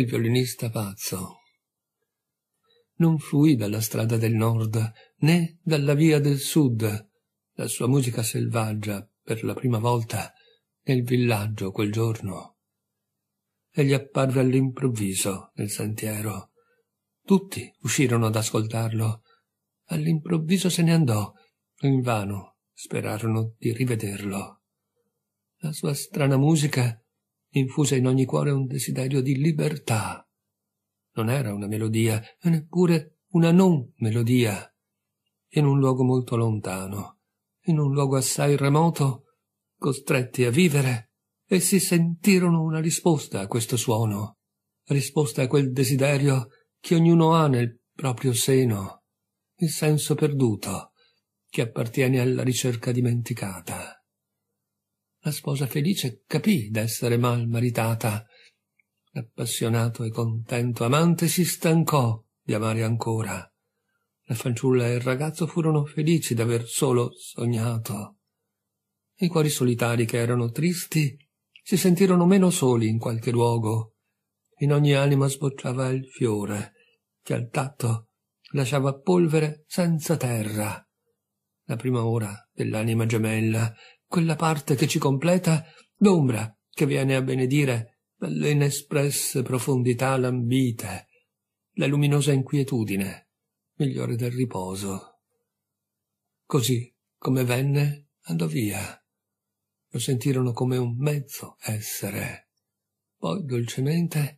il violinista pazzo. Non fui dalla strada del nord né dalla via del sud. La sua musica selvaggia, per la prima volta, nel villaggio quel giorno. Egli apparve all'improvviso nel sentiero, tutti uscirono ad ascoltarlo. All'improvviso se ne andò. Invano sperarono di rivederlo. La sua strana musica infuse in ogni cuore un desiderio di libertà. Non era una melodia, e neppure una non melodia. In un luogo molto lontano, in un luogo assai remoto, costretti a vivere, essi sentirono una risposta a questo suono, risposta a quel desiderio che ognuno ha nel proprio seno, il senso perduto che appartiene alla ricerca dimenticata. La sposa felice capì d'essere mal maritata. L'appassionato e contento amante si stancò di amare ancora. La fanciulla e il ragazzo furono felici d'aver solo sognato. I cuori solitari che erano tristi si sentirono meno soli in qualche luogo in ogni anima sbocciava il fiore, che al tatto lasciava polvere senza terra. La prima ora dell'anima gemella, quella parte che ci completa, d'ombra che viene a benedire dalle inespresse profondità lambite, la luminosa inquietudine, migliore del riposo. Così, come venne, andò via. Lo sentirono come un mezzo essere. Poi, dolcemente,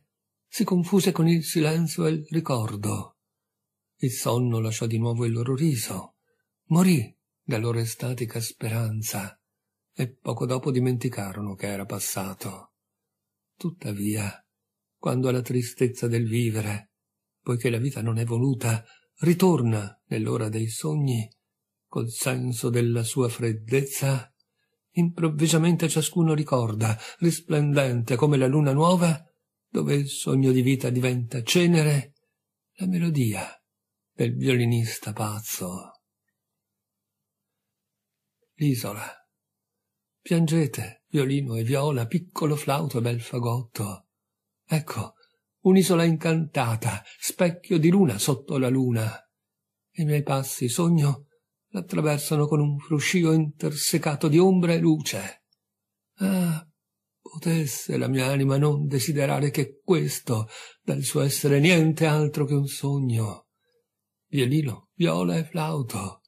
si confuse con il silenzio e il ricordo. Il sonno lasciò di nuovo il loro riso, morì la loro estatica speranza e poco dopo dimenticarono che era passato. Tuttavia, quando alla tristezza del vivere, poiché la vita non è voluta, ritorna nell'ora dei sogni, col senso della sua freddezza, improvvisamente ciascuno ricorda, risplendente come la luna nuova, dove il sogno di vita diventa cenere, la melodia del violinista pazzo. L'isola. Piangete, violino e viola, piccolo flauto e bel fagotto. Ecco, un'isola incantata, specchio di luna sotto la luna. I miei passi sogno l'attraversano con un fruscio intersecato di ombra e luce. Ah, potesse la mia anima non desiderare che questo, dal suo essere niente altro che un sogno. Violino, viola e flauto.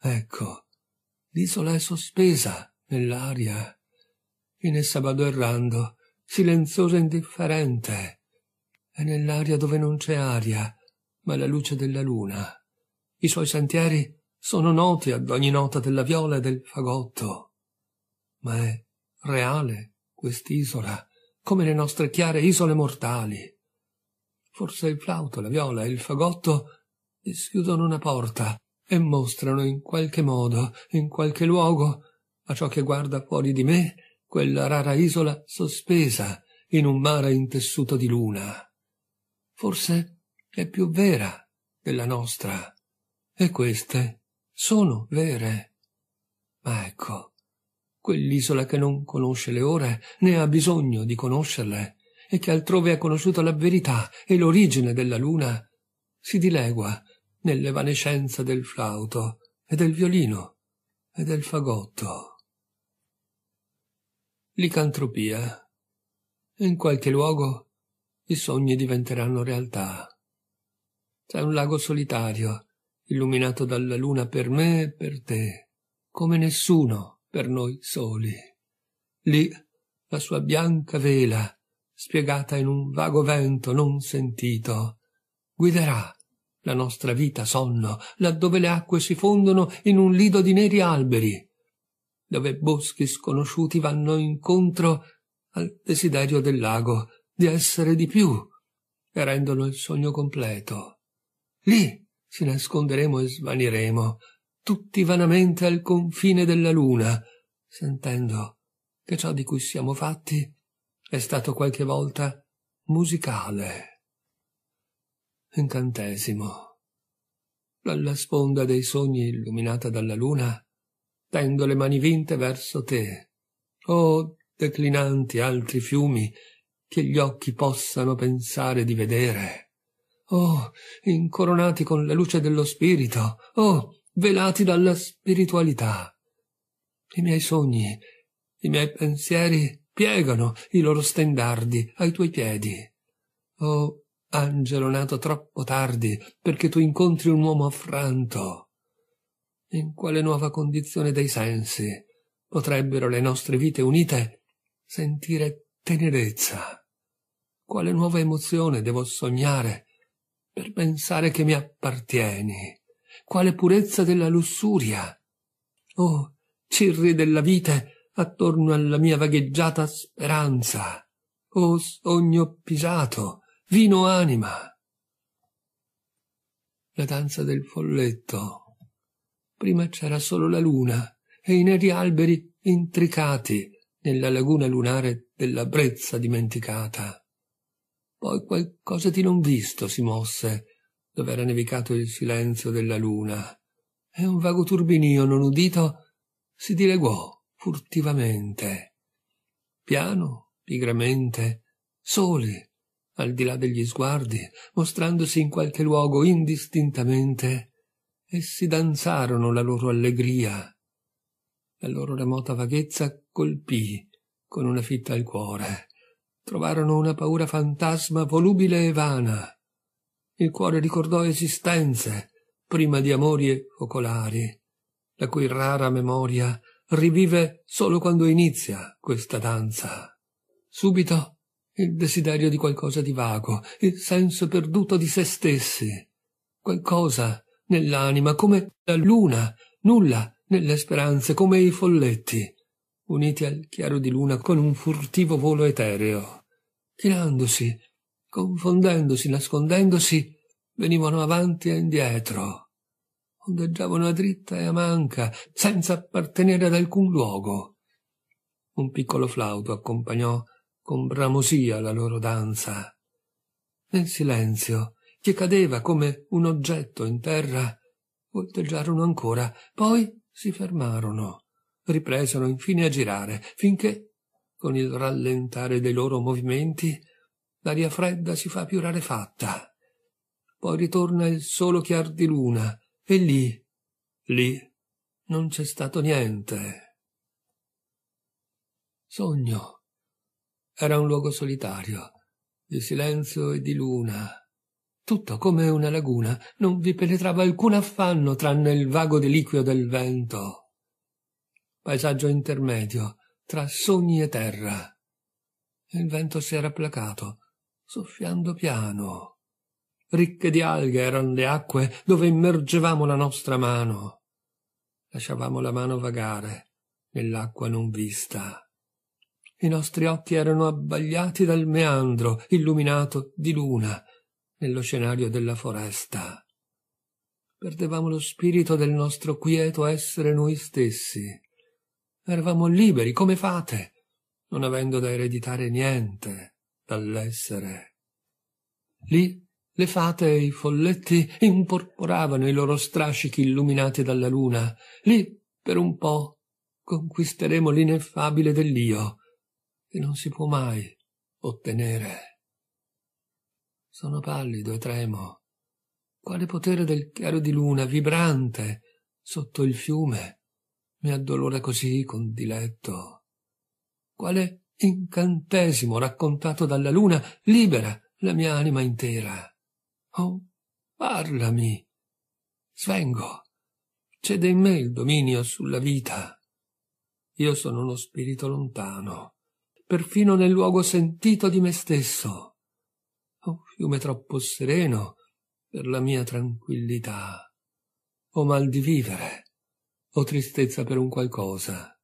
Ecco, l'isola è sospesa nell'aria. In essa vado errando, silenziosa e indifferente. È nell'aria dove non c'è aria, ma la luce della luna. I suoi sentieri sono noti ad ogni nota della viola e del fagotto. Ma è reale quest'isola, come le nostre chiare isole mortali. Forse il flauto, la viola e il fagotto schiudono una porta e mostrano in qualche modo, in qualche luogo, a ciò che guarda fuori di me quella rara isola sospesa in un mare intessuto di luna. Forse è più vera della nostra, e queste sono vere. Ma ecco, quell'isola che non conosce le ore né ha bisogno di conoscerle, e che altrove ha conosciuto la verità e l'origine della luna, si dilegua nell'evanescenza del flauto e del violino e del fagotto. Licantropia. In qualche luogo i sogni diventeranno realtà. C'è un lago solitario, illuminato dalla luna per me e per te, come nessuno per noi soli. Lì la sua bianca vela, spiegata in un vago vento non sentito, guiderà la nostra vita sonno, laddove le acque si fondono in un lido di neri alberi, dove boschi sconosciuti vanno incontro al desiderio del lago di essere di più e rendono il sogno completo. Lì ci nasconderemo e svaniremo tutti vanamente al confine della luna, sentendo che ciò di cui siamo fatti è stato qualche volta musicale. Incantesimo. Dalla sponda dei sogni illuminata dalla luna, tendo le mani vinte verso te. oh, declinanti altri fiumi che gli occhi possano pensare di vedere. Oh, incoronati con la luce dello spirito. Oh, velati dalla spiritualità. I miei sogni, i miei pensieri piegano i loro stendardi ai tuoi piedi. Oh, angelo nato troppo tardi perché tu incontri un uomo affranto. In quale nuova condizione dei sensi potrebbero le nostre vite unite sentire tenerezza? Quale nuova emozione devo sognare per pensare che mi appartieni? quale purezza della lussuria. Oh, cirri della vite attorno alla mia vagheggiata speranza. Oh, sogno pisato, vino anima. La danza del folletto. Prima c'era solo la luna e i neri alberi intricati nella laguna lunare della brezza dimenticata. Poi qualcosa di non visto si mosse dove era nevicato il silenzio della luna, e un vago turbinio non udito si dileguò furtivamente. Piano, pigramente, soli, al di là degli sguardi, mostrandosi in qualche luogo indistintamente, essi danzarono la loro allegria. La loro remota vaghezza colpì con una fitta al cuore. Trovarono una paura fantasma volubile e vana il cuore ricordò esistenze, prima di amori e focolari, la cui rara memoria rivive solo quando inizia questa danza. Subito il desiderio di qualcosa di vago, il senso perduto di se stessi, qualcosa nell'anima, come la luna, nulla nelle speranze, come i folletti, uniti al chiaro di luna con un furtivo volo etereo, tirandosi confondendosi, nascondendosi, venivano avanti e indietro, ondeggiavano a dritta e a manca, senza appartenere ad alcun luogo. Un piccolo flauto accompagnò con bramosia la loro danza. Nel silenzio, che cadeva come un oggetto in terra, volteggiarono ancora, poi si fermarono, ripresero infine a girare, finché, con il rallentare dei loro movimenti, l'aria fredda si fa più rarefatta. Poi ritorna il solo chiar di luna, e lì, lì, non c'è stato niente. Sogno. Era un luogo solitario, di silenzio e di luna. Tutto come una laguna, non vi penetrava alcun affanno tranne il vago deliquio del vento. Paesaggio intermedio, tra sogni e terra. Il vento si era placato, soffiando piano. Ricche di alghe erano le acque dove immergevamo la nostra mano. Lasciavamo la mano vagare nell'acqua non vista. I nostri occhi erano abbagliati dal meandro illuminato di luna nello scenario della foresta. Perdevamo lo spirito del nostro quieto essere noi stessi. Eravamo liberi come fate, non avendo da ereditare niente dall'essere. Lì le fate e i folletti imporporavano i loro strascichi illuminati dalla luna. Lì, per un po', conquisteremo l'ineffabile dell'io, che non si può mai ottenere. Sono pallido e tremo. Quale potere del chiaro di luna, vibrante, sotto il fiume, mi addolora così con diletto? Quale incantesimo raccontato dalla luna libera la mia anima intera. Oh, parlami. Svengo. Cede in me il dominio sulla vita. Io sono uno spirito lontano, perfino nel luogo sentito di me stesso. Un oh, fiume troppo sereno per la mia tranquillità. Ho oh, mal di vivere, ho oh, tristezza per un qualcosa,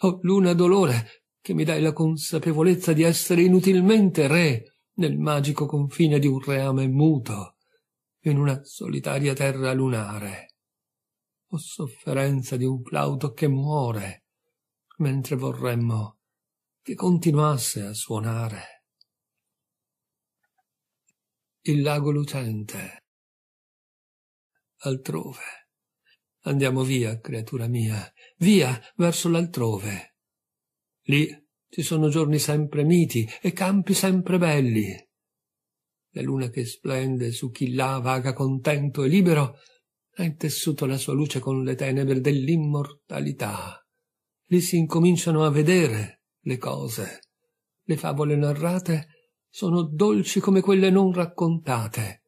ho luna dolore che mi dai la consapevolezza di essere inutilmente re nel magico confine di un reame muto, in una solitaria terra lunare. O sofferenza di un flauto che muore, mentre vorremmo che continuasse a suonare. Il lago lucente. Altrove. Andiamo via, creatura mia, via verso l'altrove Lì ci sono giorni sempre miti e campi sempre belli. La luna che splende su chi là vaga contento e libero ha intessuto la sua luce con le tenebre dell'immortalità. Lì si incominciano a vedere le cose. Le favole narrate sono dolci come quelle non raccontate.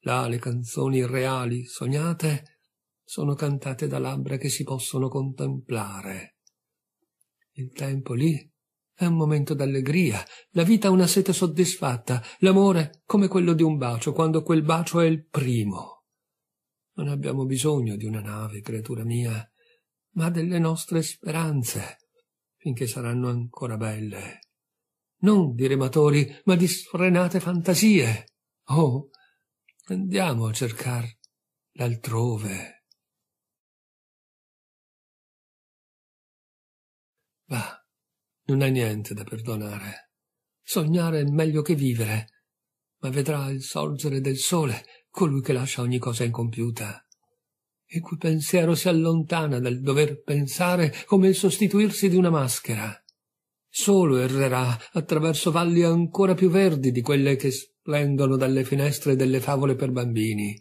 Là le canzoni reali sognate sono cantate da labbra che si possono contemplare. Il tempo lì è un momento d'allegria, la vita una sete soddisfatta, l'amore come quello di un bacio, quando quel bacio è il primo. Non abbiamo bisogno di una nave, creatura mia, ma delle nostre speranze, finché saranno ancora belle. Non di rematori, ma di sfrenate fantasie. Oh, andiamo a cercar l'altrove. Va, non hai niente da perdonare. Sognare è meglio che vivere, ma vedrà il sorgere del sole colui che lascia ogni cosa incompiuta, il cui pensiero si allontana dal dover pensare come il sostituirsi di una maschera. Solo errerà attraverso valli ancora più verdi di quelle che splendono dalle finestre delle favole per bambini,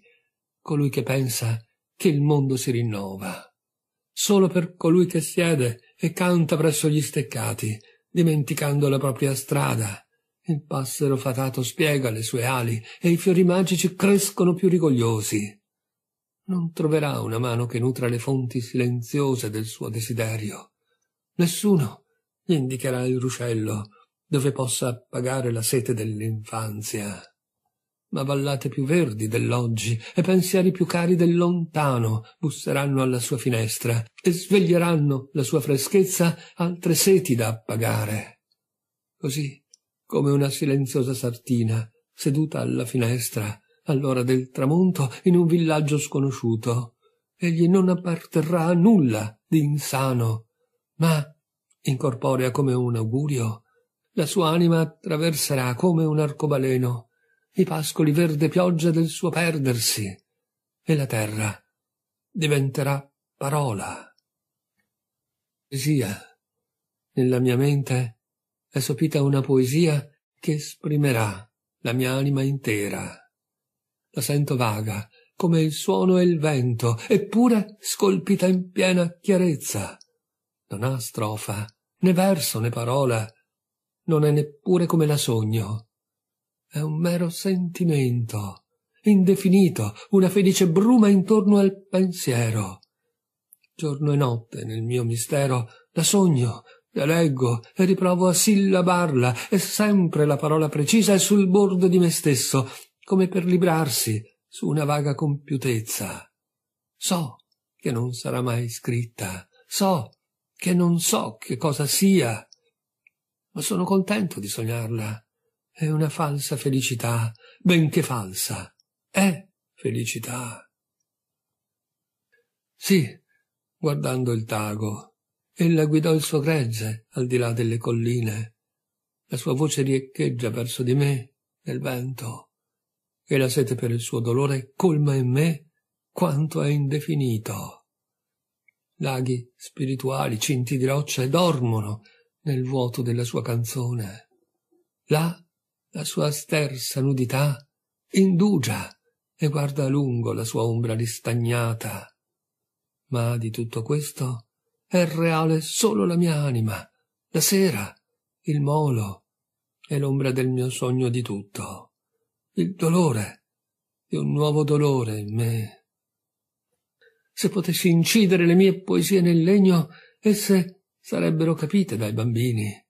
colui che pensa che il mondo si rinnova. Solo per colui che siede e canta presso gli steccati, dimenticando la propria strada. Il passero fatato spiega le sue ali e i fiori magici crescono più rigogliosi. Non troverà una mano che nutra le fonti silenziose del suo desiderio. Nessuno gli indicherà il ruscello dove possa appagare la sete dell'infanzia ma vallate più verdi dell'oggi e pensieri più cari del lontano busseranno alla sua finestra e sveglieranno la sua freschezza altre seti da appagare. Così, come una silenziosa sartina, seduta alla finestra, all'ora del tramonto, in un villaggio sconosciuto, egli non apparterrà a nulla di insano, ma, incorporea come un augurio, la sua anima attraverserà come un arcobaleno i pascoli verde pioggia del suo perdersi, e la terra diventerà parola. Poesia. Nella mia mente è sopita una poesia che esprimerà la mia anima intera. La sento vaga, come il suono e il vento, eppure scolpita in piena chiarezza. Non ha strofa, né verso né parola, non è neppure come la sogno è un mero sentimento, indefinito, una felice bruma intorno al pensiero. Giorno e notte nel mio mistero la sogno, la leggo e riprovo a sillabarla, e sempre la parola precisa è sul bordo di me stesso, come per librarsi su una vaga compiutezza. So che non sarà mai scritta, so che non so che cosa sia, ma sono contento di sognarla è una falsa felicità, benché falsa. È felicità. Sì, guardando il tago, ella guidò il suo gregge al di là delle colline. La sua voce riecheggia verso di me, nel vento, e la sete per il suo dolore colma in me quanto è indefinito. Laghi spirituali, cinti di roccia, dormono nel vuoto della sua canzone. Là la sua stersa nudità, indugia e guarda a lungo la sua ombra ristagnata. Ma di tutto questo è reale solo la mia anima, la sera, il molo e l'ombra del mio sogno di tutto, il dolore, di un nuovo dolore in me. Se potessi incidere le mie poesie nel legno, esse sarebbero capite dai bambini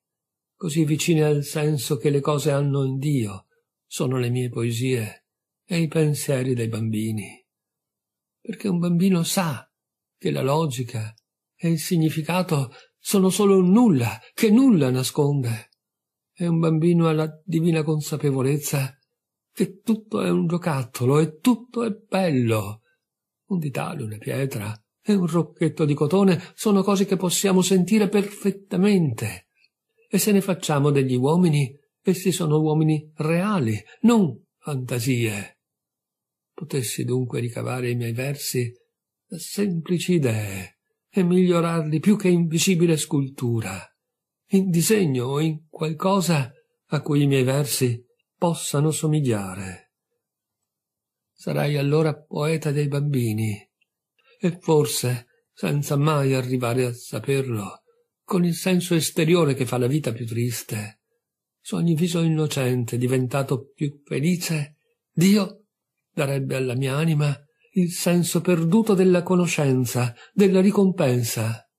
così vicine al senso che le cose hanno in Dio, sono le mie poesie e i pensieri dei bambini. Perché un bambino sa che la logica e il significato sono solo un nulla, che nulla nasconde. E un bambino ha la divina consapevolezza che tutto è un giocattolo e tutto è bello. Un ditale, una pietra e un rocchetto di cotone sono cose che possiamo sentire perfettamente e se ne facciamo degli uomini, essi sono uomini reali, non fantasie. Potessi dunque ricavare i miei versi da semplici idee e migliorarli più che in visibile scultura, in disegno o in qualcosa a cui i miei versi possano somigliare. Sarai allora poeta dei bambini, e forse, senza mai arrivare a saperlo, con il senso esteriore che fa la vita più triste, su ogni viso innocente diventato più felice, Dio darebbe alla mia anima il senso perduto della conoscenza, della ricompensa,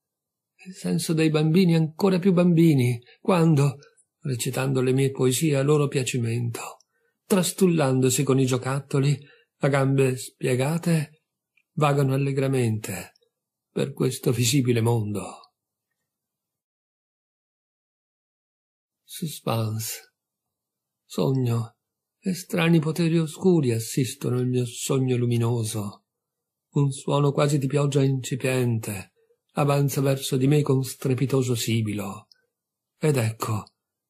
il senso dei bambini ancora più bambini, quando, recitando le mie poesie a loro piacimento, trastullandosi con i giocattoli, a gambe spiegate, vagano allegramente per questo visibile mondo. suspense. Sogno, e strani poteri oscuri assistono il mio sogno luminoso. Un suono quasi di pioggia incipiente avanza verso di me con strepitoso sibilo. Ed ecco,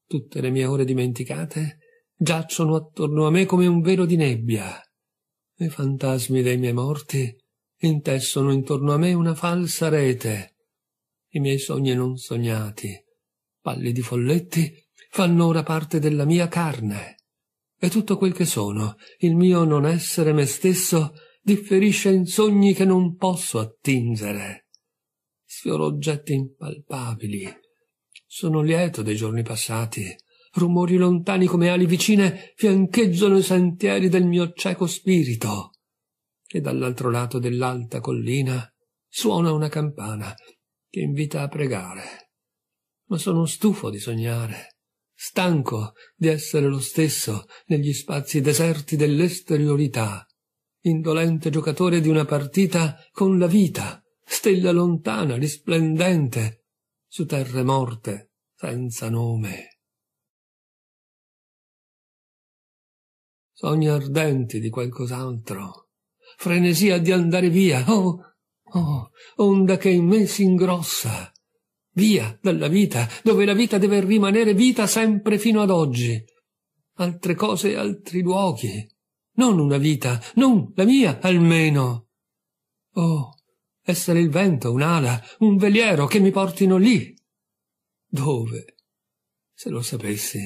tutte le mie ore dimenticate giacciono attorno a me come un velo di nebbia. I fantasmi dei miei morti intessono intorno a me una falsa rete. I miei sogni non sognati, pallidi folletti, fanno ora parte della mia carne. E tutto quel che sono, il mio non essere me stesso, differisce in sogni che non posso attingere. Sfioro oggetti impalpabili. Sono lieto dei giorni passati. Rumori lontani come ali vicine fiancheggiano i sentieri del mio cieco spirito. E dall'altro lato dell'alta collina suona una campana che invita a pregare. Ma sono stufo di sognare stanco di essere lo stesso negli spazi deserti dell'esteriorità, indolente giocatore di una partita con la vita, stella lontana, risplendente, su terre morte, senza nome. Sogni ardenti di qualcos'altro, frenesia di andare via, oh, oh, onda che in me si ingrossa, via dalla vita, dove la vita deve rimanere vita sempre fino ad oggi. Altre cose, e altri luoghi. Non una vita, non la mia almeno. Oh, essere il vento, un'ala, un veliero che mi portino lì. Dove? Se lo sapessi,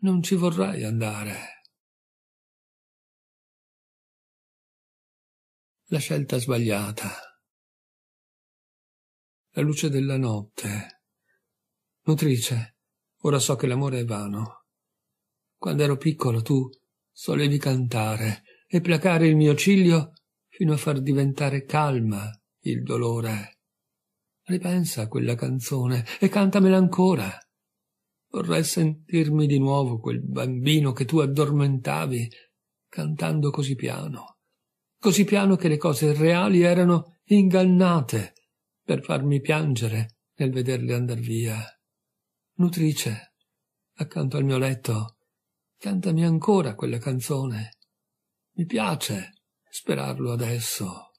non ci vorrei andare. La scelta sbagliata la luce della notte. Nutrice, ora so che l'amore è vano. Quando ero piccolo tu solevi cantare e placare il mio ciglio fino a far diventare calma il dolore. Ripensa a quella canzone e cantamela ancora. Vorrei sentirmi di nuovo quel bambino che tu addormentavi cantando così piano, così piano che le cose reali erano ingannate per farmi piangere nel vederle andar via. Nutrice, accanto al mio letto, cantami ancora quella canzone. Mi piace sperarlo adesso.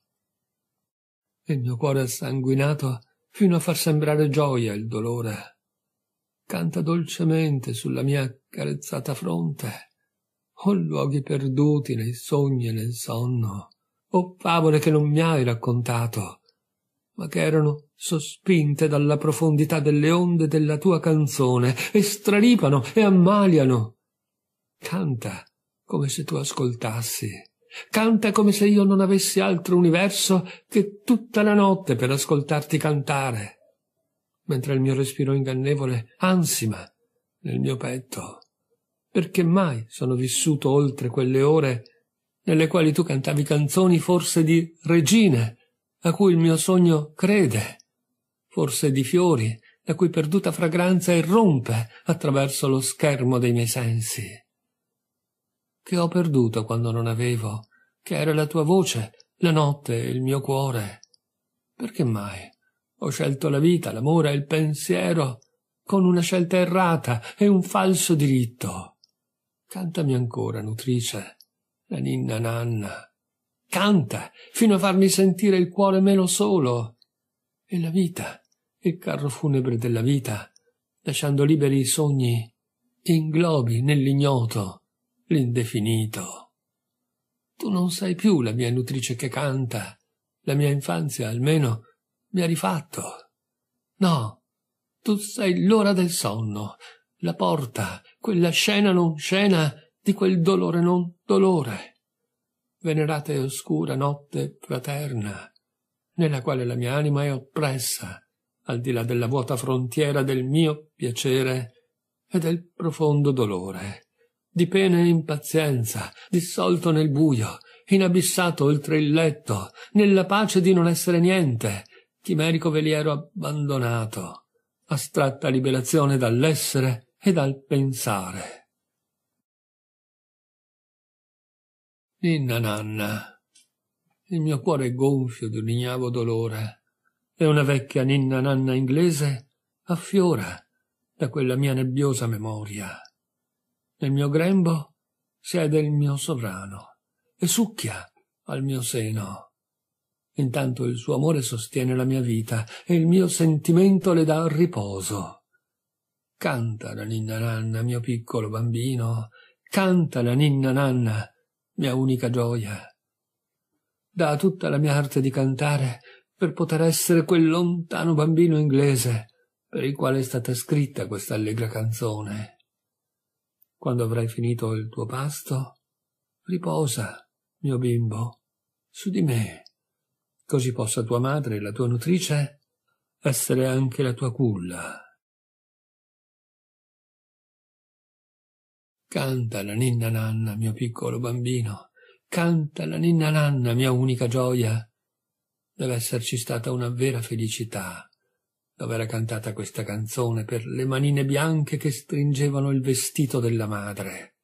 Il mio cuore è sanguinato fino a far sembrare gioia il dolore. Canta dolcemente sulla mia carezzata fronte. O luoghi perduti nei sogni e nel sonno. O favole che non mi hai raccontato ma che erano sospinte dalla profondità delle onde della tua canzone e stralipano e ammaliano. Canta come se tu ascoltassi. Canta come se io non avessi altro universo che tutta la notte per ascoltarti cantare. Mentre il mio respiro ingannevole ansima nel mio petto. Perché mai sono vissuto oltre quelle ore nelle quali tu cantavi canzoni forse di regine a cui il mio sogno crede, forse di fiori, la cui perduta fragranza irrompe attraverso lo schermo dei miei sensi. Che ho perduto quando non avevo, che era la tua voce, la notte, e il mio cuore. Perché mai? Ho scelto la vita, l'amore e il pensiero con una scelta errata e un falso diritto. Cantami ancora, nutrice, la ninna nanna, canta fino a farmi sentire il cuore meno solo. E la vita, il carro funebre della vita, lasciando liberi i sogni, inglobi nell'ignoto l'indefinito. Tu non sei più la mia nutrice che canta, la mia infanzia almeno mi ha rifatto. No, tu sei l'ora del sonno, la porta, quella scena non scena di quel dolore non dolore venerata e oscura notte fraterna, nella quale la mia anima è oppressa, al di là della vuota frontiera del mio piacere e del profondo dolore, di pena e impazienza, dissolto nel buio, inabissato oltre il letto, nella pace di non essere niente, chimerico veliero abbandonato, astratta liberazione dall'essere e dal pensare. Ninna nanna. Il mio cuore è gonfio di un ignavo dolore e una vecchia ninna nanna inglese affiora da quella mia nebbiosa memoria. Nel mio grembo siede il mio sovrano e succhia al mio seno. Intanto il suo amore sostiene la mia vita e il mio sentimento le dà riposo. Canta la ninna nanna, mio piccolo bambino, canta la ninna nanna, mia unica gioia. Da tutta la mia arte di cantare per poter essere quel lontano bambino inglese per il quale è stata scritta questa allegra canzone. Quando avrai finito il tuo pasto, riposa, mio bimbo, su di me, così possa tua madre, la tua nutrice, essere anche la tua culla. Canta la ninna nanna, mio piccolo bambino, canta la ninna nanna, mia unica gioia. Deve esserci stata una vera felicità, dove era cantata questa canzone per le manine bianche che stringevano il vestito della madre.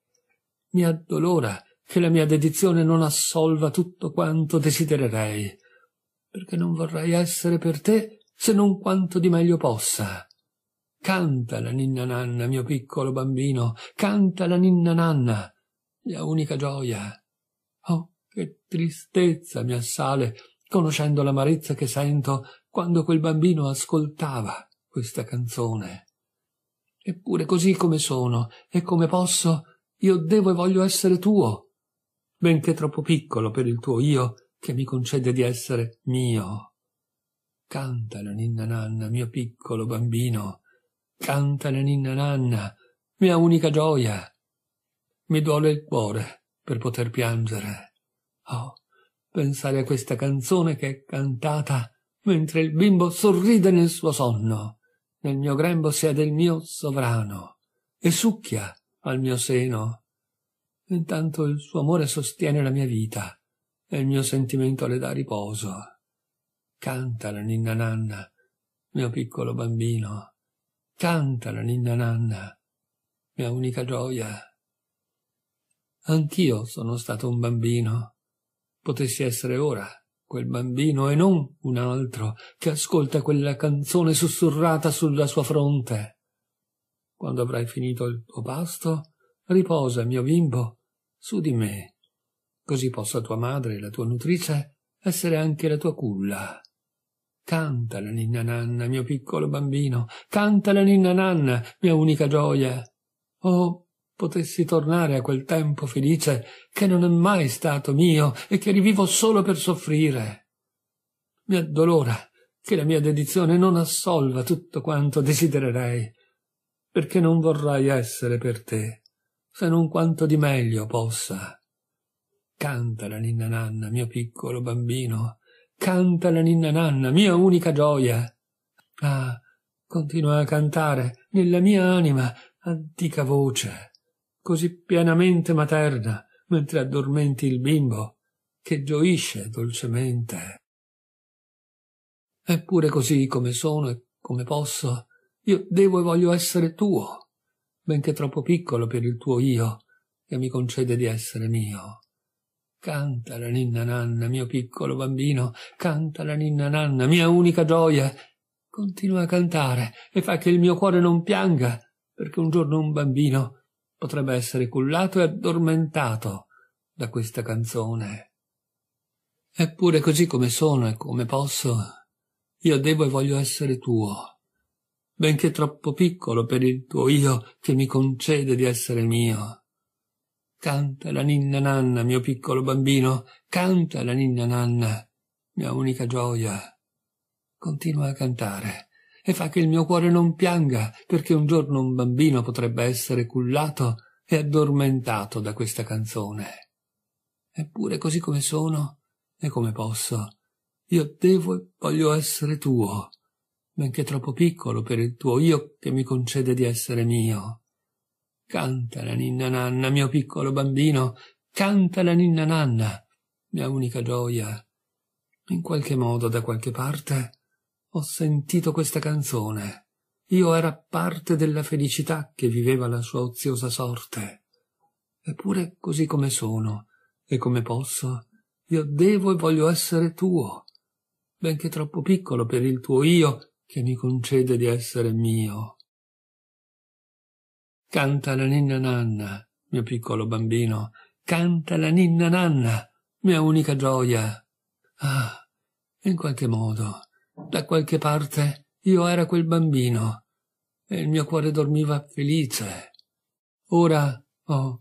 Mi addolora che la mia dedizione non assolva tutto quanto desidererei, perché non vorrei essere per te se non quanto di meglio possa. Canta la ninna nanna, mio piccolo bambino, canta la ninna nanna, mia unica gioia. Oh, che tristezza mi assale, conoscendo l'amarezza che sento quando quel bambino ascoltava questa canzone. Eppure così come sono e come posso, io devo e voglio essere tuo, benché troppo piccolo per il tuo io che mi concede di essere mio. Canta la ninna nanna, mio piccolo bambino, Canta la ninna nanna, mia unica gioia. Mi duole il cuore per poter piangere. Oh, pensare a questa canzone che è cantata mentre il bimbo sorride nel suo sonno. Nel mio grembo siede il mio sovrano e succhia al mio seno. Intanto il suo amore sostiene la mia vita e il mio sentimento le dà riposo. Canta la ninna nanna, mio piccolo bambino. Canta la ninna nanna, mia unica gioia. Anch'io sono stato un bambino. Potessi essere ora quel bambino e non un altro che ascolta quella canzone sussurrata sulla sua fronte. Quando avrai finito il tuo pasto, riposa, mio bimbo, su di me, così possa tua madre, la tua nutrice, essere anche la tua culla. Canta la ninna nanna, mio piccolo bambino, canta la ninna nanna, mia unica gioia. Oh, potessi tornare a quel tempo felice che non è mai stato mio e che rivivo solo per soffrire. Mi addolora che la mia dedizione non assolva tutto quanto desidererei, perché non vorrai essere per te, se non quanto di meglio possa. Canta la ninna nanna, mio piccolo bambino, Canta la ninna nanna, mia unica gioia. Ah, continua a cantare nella mia anima antica voce, così pianamente materna, mentre addormenti il bimbo, che gioisce dolcemente. Eppure così come sono e come posso, io devo e voglio essere tuo, benché troppo piccolo per il tuo io, che mi concede di essere mio. Canta la ninna nanna, mio piccolo bambino, canta la ninna nanna, mia unica gioia. Continua a cantare e fa che il mio cuore non pianga, perché un giorno un bambino potrebbe essere cullato e addormentato da questa canzone. Eppure così come sono e come posso, io devo e voglio essere tuo, benché troppo piccolo per il tuo io che mi concede di essere mio. Canta la ninna nanna, mio piccolo bambino, canta la ninna nanna, mia unica gioia. Continua a cantare e fa che il mio cuore non pianga, perché un giorno un bambino potrebbe essere cullato e addormentato da questa canzone. Eppure così come sono e come posso, io devo e voglio essere tuo, benché troppo piccolo per il tuo io che mi concede di essere mio. Canta la ninna nanna, mio piccolo bambino, canta la ninna nanna, mia unica gioia. In qualche modo, da qualche parte, ho sentito questa canzone. Io era parte della felicità che viveva la sua oziosa sorte. Eppure, così come sono e come posso, io devo e voglio essere tuo, benché troppo piccolo per il tuo io che mi concede di essere mio. Canta la ninna nanna, mio piccolo bambino, canta la ninna nanna, mia unica gioia. Ah, in qualche modo, da qualche parte, io era quel bambino e il mio cuore dormiva felice. Ora oh,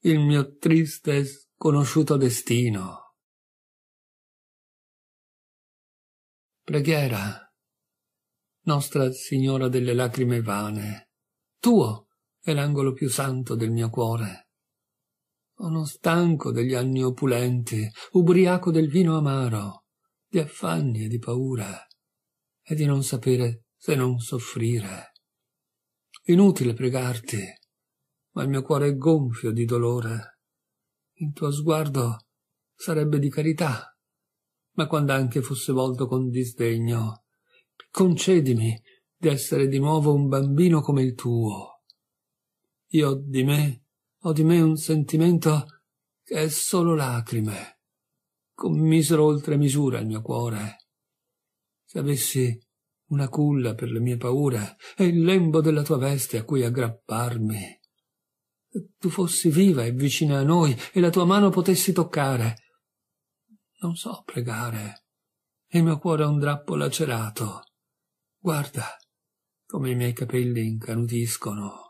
il mio triste e sconosciuto destino. Preghiera, Nostra Signora delle lacrime vane, tuo è l'angolo più santo del mio cuore. Sono stanco degli anni opulenti, ubriaco del vino amaro, di affanni e di paura, e di non sapere se non soffrire. Inutile pregarti, ma il mio cuore è gonfio di dolore. Il tuo sguardo sarebbe di carità, ma quando anche fosse volto con disdegno, concedimi di essere di nuovo un bambino come il tuo io di me ho di me un sentimento che è solo lacrime. Commisero oltre misura il mio cuore. Se avessi una culla per le mie paure e il lembo della tua veste a cui aggrapparmi. Se tu fossi viva e vicina a noi e la tua mano potessi toccare. Non so pregare. Il mio cuore è un drappo lacerato. Guarda come i miei capelli incanutiscono.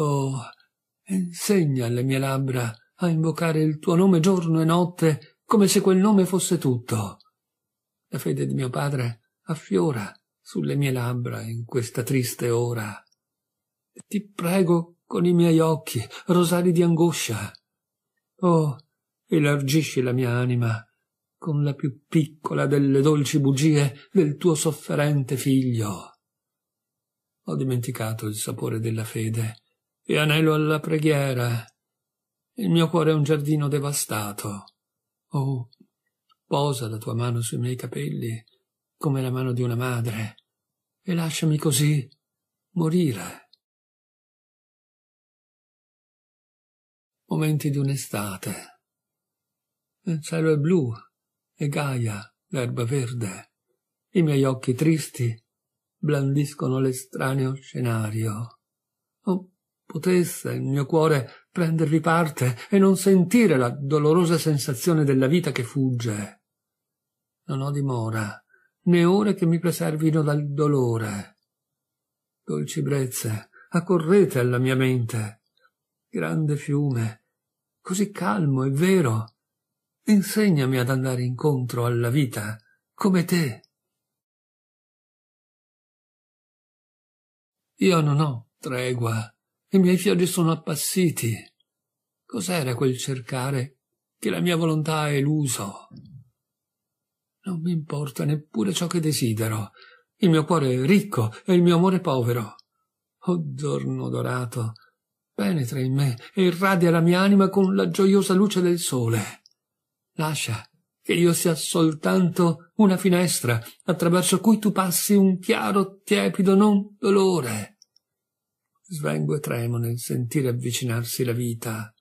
Oh, insegna alle mie labbra a invocare il tuo nome giorno e notte come se quel nome fosse tutto. La fede di mio padre affiora sulle mie labbra in questa triste ora. Ti prego con i miei occhi, rosari di angoscia. Oh, elargisci la mia anima con la più piccola delle dolci bugie del tuo sofferente figlio. Ho dimenticato il sapore della fede e anelo alla preghiera. Il mio cuore è un giardino devastato. Oh, posa la tua mano sui miei capelli come la mano di una madre e lasciami così morire. Momenti di un'estate. Il cielo è blu e gaia l'erba verde. I miei occhi tristi blandiscono l'estraneo scenario. Oh, potesse il mio cuore prendervi parte e non sentire la dolorosa sensazione della vita che fugge. Non ho dimora, né ore che mi preservino dal dolore. Dolci brezze, accorrete alla mia mente. Grande fiume, così calmo e vero, insegnami ad andare incontro alla vita, come te. Io non ho tregua i miei fiori sono appassiti. Cos'era quel cercare che la mia volontà ha eluso? Non mi importa neppure ciò che desidero. Il mio cuore è ricco e il mio amore povero. Oh giorno dorato, penetra in me e irradia la mia anima con la gioiosa luce del sole. Lascia che io sia soltanto una finestra attraverso cui tu passi un chiaro, tiepido non dolore svengo e tremo nel sentire avvicinarsi la vita.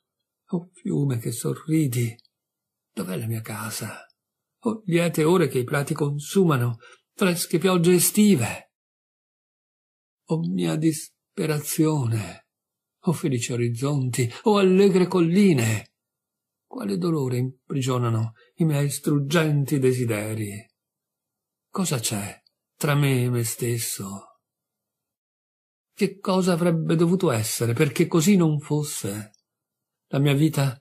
Oh fiume che sorridi, dov'è la mia casa? Oh liete ore che i prati consumano, fresche piogge estive. Oh mia disperazione, oh felici orizzonti, oh allegre colline, quale dolore imprigionano i miei struggenti desideri. Cosa c'è tra me e me stesso? che cosa avrebbe dovuto essere perché così non fosse. La mia vita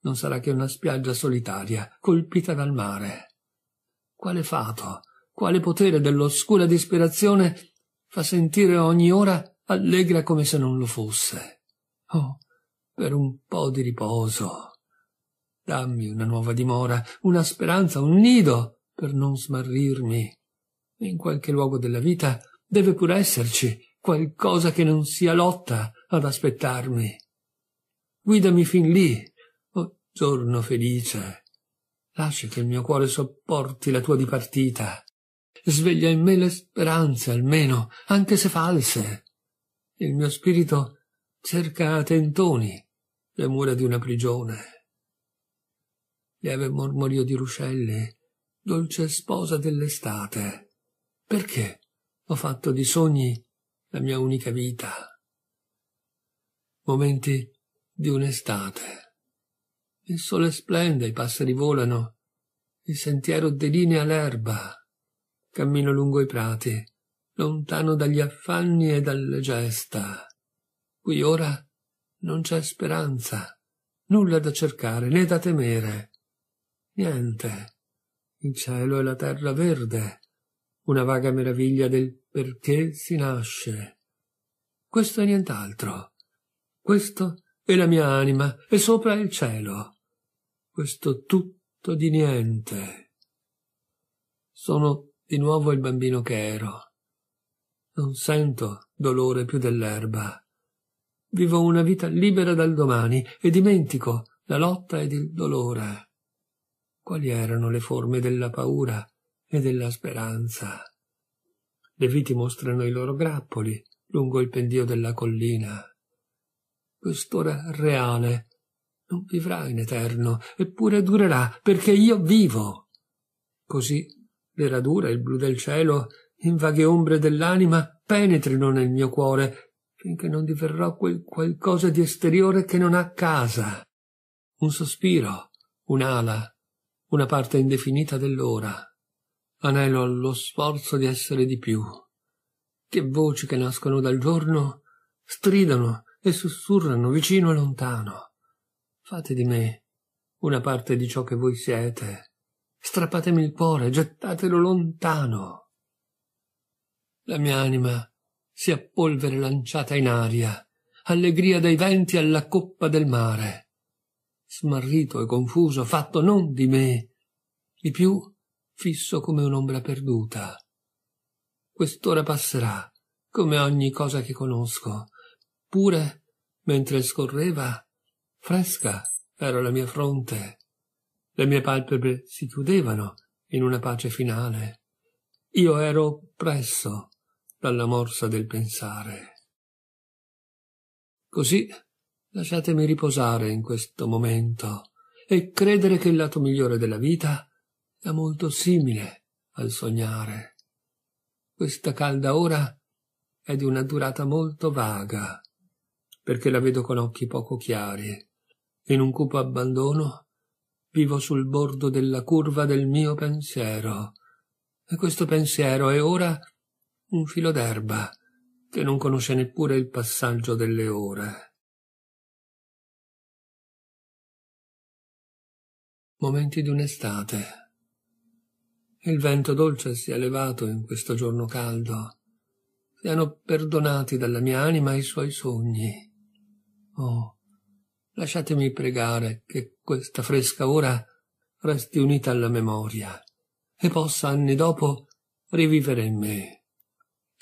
non sarà che una spiaggia solitaria, colpita dal mare. Quale fato, quale potere dell'oscura disperazione fa sentire ogni ora allegra come se non lo fosse. Oh, per un po' di riposo. Dammi una nuova dimora, una speranza, un nido, per non smarrirmi. In qualche luogo della vita deve pur esserci qualcosa che non sia lotta ad aspettarmi. Guidami fin lì, oh giorno felice. Lascia che il mio cuore sopporti la tua dipartita. Sveglia in me le speranze, almeno, anche se false. Il mio spirito cerca a tentoni le mura di una prigione. Lieve mormorio di ruscelli, dolce sposa dell'estate. Perché ho fatto di sogni la mia unica vita. Momenti di un'estate. Il sole splende, i passeri volano, il sentiero delinea l'erba. Cammino lungo i prati, lontano dagli affanni e dalle gesta. Qui ora non c'è speranza, nulla da cercare né da temere. Niente. Il cielo e la terra verde, una vaga meraviglia del perché si nasce. Questo è nient'altro. Questo è la mia anima e sopra il cielo. Questo tutto di niente. Sono di nuovo il bambino che ero. Non sento dolore più dell'erba. Vivo una vita libera dal domani e dimentico la lotta ed il dolore. Quali erano le forme della paura e della speranza. Le viti mostrano i loro grappoli lungo il pendio della collina. Quest'ora reale non vivrà in eterno, eppure durerà, perché io vivo. Così le radure, il blu del cielo, in vaghe ombre dell'anima, penetrino nel mio cuore, finché non diverrò quel qualcosa di esteriore che non ha casa. Un sospiro, un'ala, una parte indefinita dell'ora. Anelo allo sforzo di essere di più. Che voci che nascono dal giorno stridano e sussurrano vicino e lontano. Fate di me una parte di ciò che voi siete. Strappatemi il cuore, gettatelo lontano. La mia anima sia polvere lanciata in aria, allegria dei venti alla coppa del mare. Smarrito e confuso, fatto non di me, di più fisso come un'ombra perduta. Quest'ora passerà, come ogni cosa che conosco, pure, mentre scorreva, fresca era la mia fronte. Le mie palpebre si chiudevano in una pace finale. Io ero oppresso dalla morsa del pensare. Così lasciatemi riposare in questo momento e credere che il lato migliore della vita è molto simile al sognare. Questa calda ora è di una durata molto vaga, perché la vedo con occhi poco chiari. In un cupo abbandono vivo sul bordo della curva del mio pensiero, e questo pensiero è ora un filo d'erba che non conosce neppure il passaggio delle ore. Momenti di un'estate il vento dolce sia levato in questo giorno caldo, siano perdonati dalla mia anima i suoi sogni. Oh, lasciatemi pregare che questa fresca ora resti unita alla memoria e possa anni dopo rivivere in me.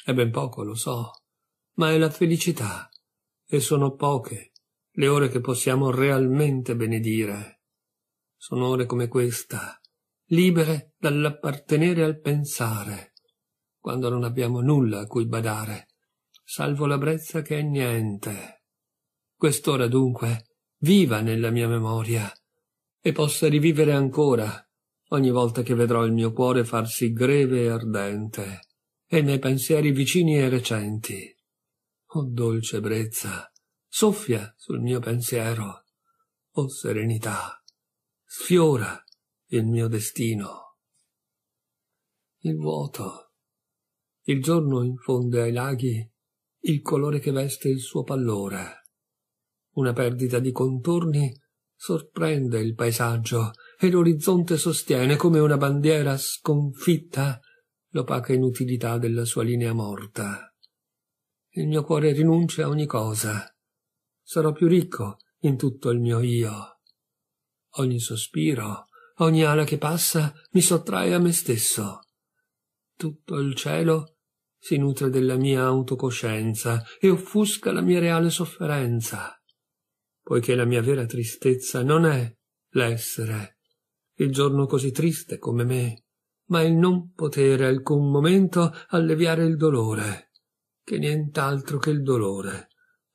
È ben poco, lo so, ma è la felicità e sono poche le ore che possiamo realmente benedire. Sono ore come questa libere dall'appartenere al pensare, quando non abbiamo nulla a cui badare, salvo la brezza che è niente. Quest'ora dunque viva nella mia memoria e possa rivivere ancora ogni volta che vedrò il mio cuore farsi greve e ardente e i miei pensieri vicini e recenti. O oh, dolce brezza, soffia sul mio pensiero. O oh, serenità, sfiora il mio destino. Il vuoto. Il giorno infonde ai laghi il colore che veste il suo pallore. Una perdita di contorni sorprende il paesaggio e l'orizzonte sostiene come una bandiera sconfitta l'opaca inutilità della sua linea morta. Il mio cuore rinuncia a ogni cosa. Sarò più ricco in tutto il mio io. Ogni sospiro ogni ala che passa mi sottrae a me stesso. Tutto il cielo si nutre della mia autocoscienza e offusca la mia reale sofferenza, poiché la mia vera tristezza non è l'essere, il giorno così triste come me, ma il non potere alcun momento alleviare il dolore, che nient'altro che il dolore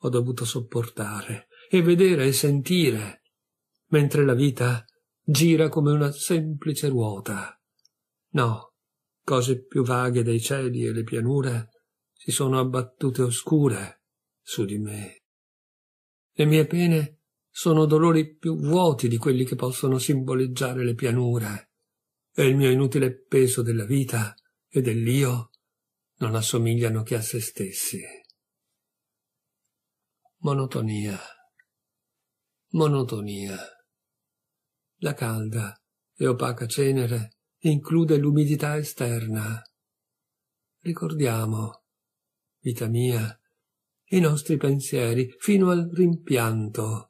ho dovuto sopportare e vedere e sentire, mentre la vita gira come una semplice ruota. No, cose più vaghe dei cieli e le pianure si sono abbattute oscure su di me. Le mie pene sono dolori più vuoti di quelli che possono simboleggiare le pianure, e il mio inutile peso della vita e dell'io non assomigliano che a se stessi. Monotonia. Monotonia. La calda e opaca cenere include l'umidità esterna. Ricordiamo, vita mia, i nostri pensieri fino al rimpianto.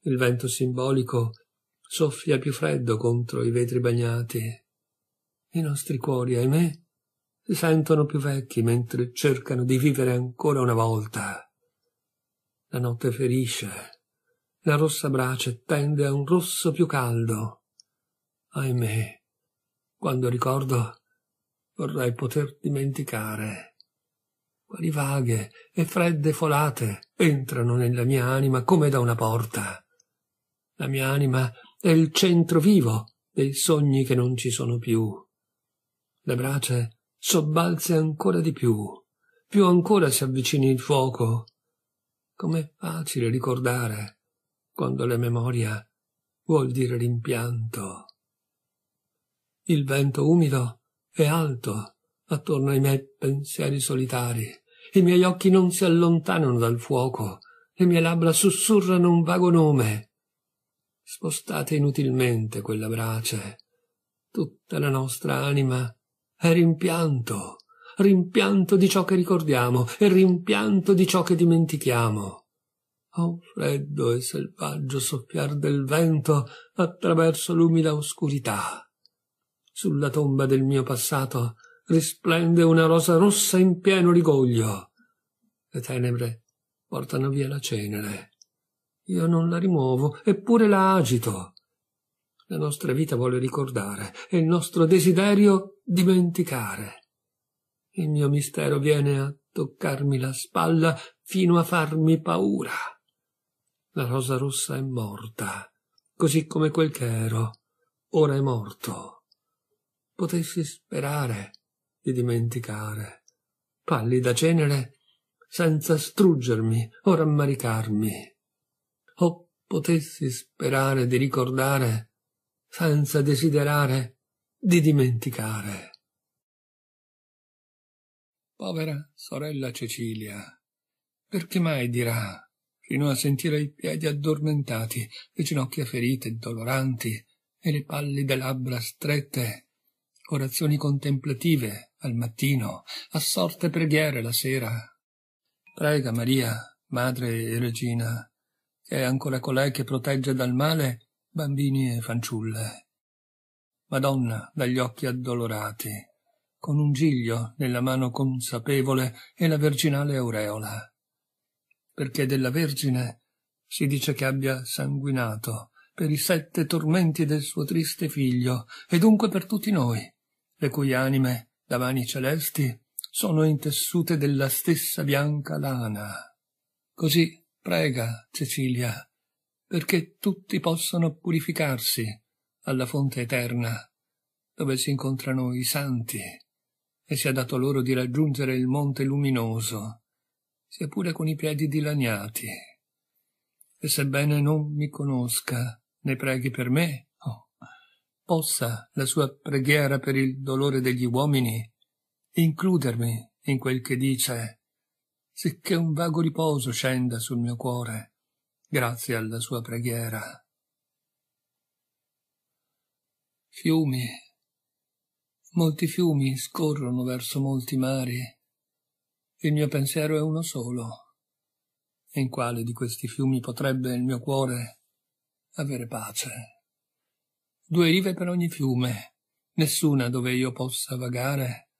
Il vento simbolico soffia più freddo contro i vetri bagnati. I nostri cuori, ahimè, si sentono più vecchi mentre cercano di vivere ancora una volta. La notte ferisce, la rossa brace tende a un rosso più caldo. Ahimè, quando ricordo vorrei poter dimenticare. Quali vaghe e fredde folate entrano nella mia anima come da una porta. La mia anima è il centro vivo dei sogni che non ci sono più. Le brace sobbalze ancora di più, più ancora si avvicini il fuoco. Com'è facile ricordare quando la memoria vuol dire rimpianto. Il vento umido è alto attorno ai miei pensieri solitari, i miei occhi non si allontanano dal fuoco, le mie labbra sussurrano un vago nome. Spostate inutilmente quella brace. Tutta la nostra anima è rimpianto, rimpianto di ciò che ricordiamo e rimpianto di ciò che dimentichiamo a un freddo e selvaggio soffiar del vento attraverso l'umida oscurità. Sulla tomba del mio passato risplende una rosa rossa in pieno rigoglio. Le tenebre portano via la cenere. Io non la rimuovo, eppure la agito. La nostra vita vuole ricordare e il nostro desiderio dimenticare. Il mio mistero viene a toccarmi la spalla fino a farmi paura. La rosa rossa è morta, così come quel che ero, ora è morto. Potessi sperare di dimenticare. Pallida cenere, senza struggermi o rammaricarmi. O potessi sperare di ricordare, senza desiderare di dimenticare. Povera sorella Cecilia, perché mai dirà fino a sentire i piedi addormentati, le ginocchia ferite, doloranti, e le pallide labbra strette, orazioni contemplative al mattino, assorte preghiere la sera. Prega Maria, madre e regina, che è ancora colei che protegge dal male bambini e fanciulle. Madonna dagli occhi addolorati, con un giglio nella mano consapevole e la verginale aureola perché della Vergine si dice che abbia sanguinato per i sette tormenti del suo triste figlio, e dunque per tutti noi, le cui anime, da mani celesti, sono intessute della stessa bianca lana. Così prega, Cecilia, perché tutti possano purificarsi alla fonte eterna, dove si incontrano i santi, e sia dato loro di raggiungere il monte luminoso, sia pure con i piedi dilaniati. E sebbene non mi conosca, ne preghi per me, oh, possa la sua preghiera per il dolore degli uomini includermi in quel che dice, sicché un vago riposo scenda sul mio cuore, grazie alla sua preghiera. Fiumi. Molti fiumi scorrono verso molti mari, il mio pensiero è uno solo. In quale di questi fiumi potrebbe il mio cuore avere pace? Due rive per ogni fiume, nessuna dove io possa vagare,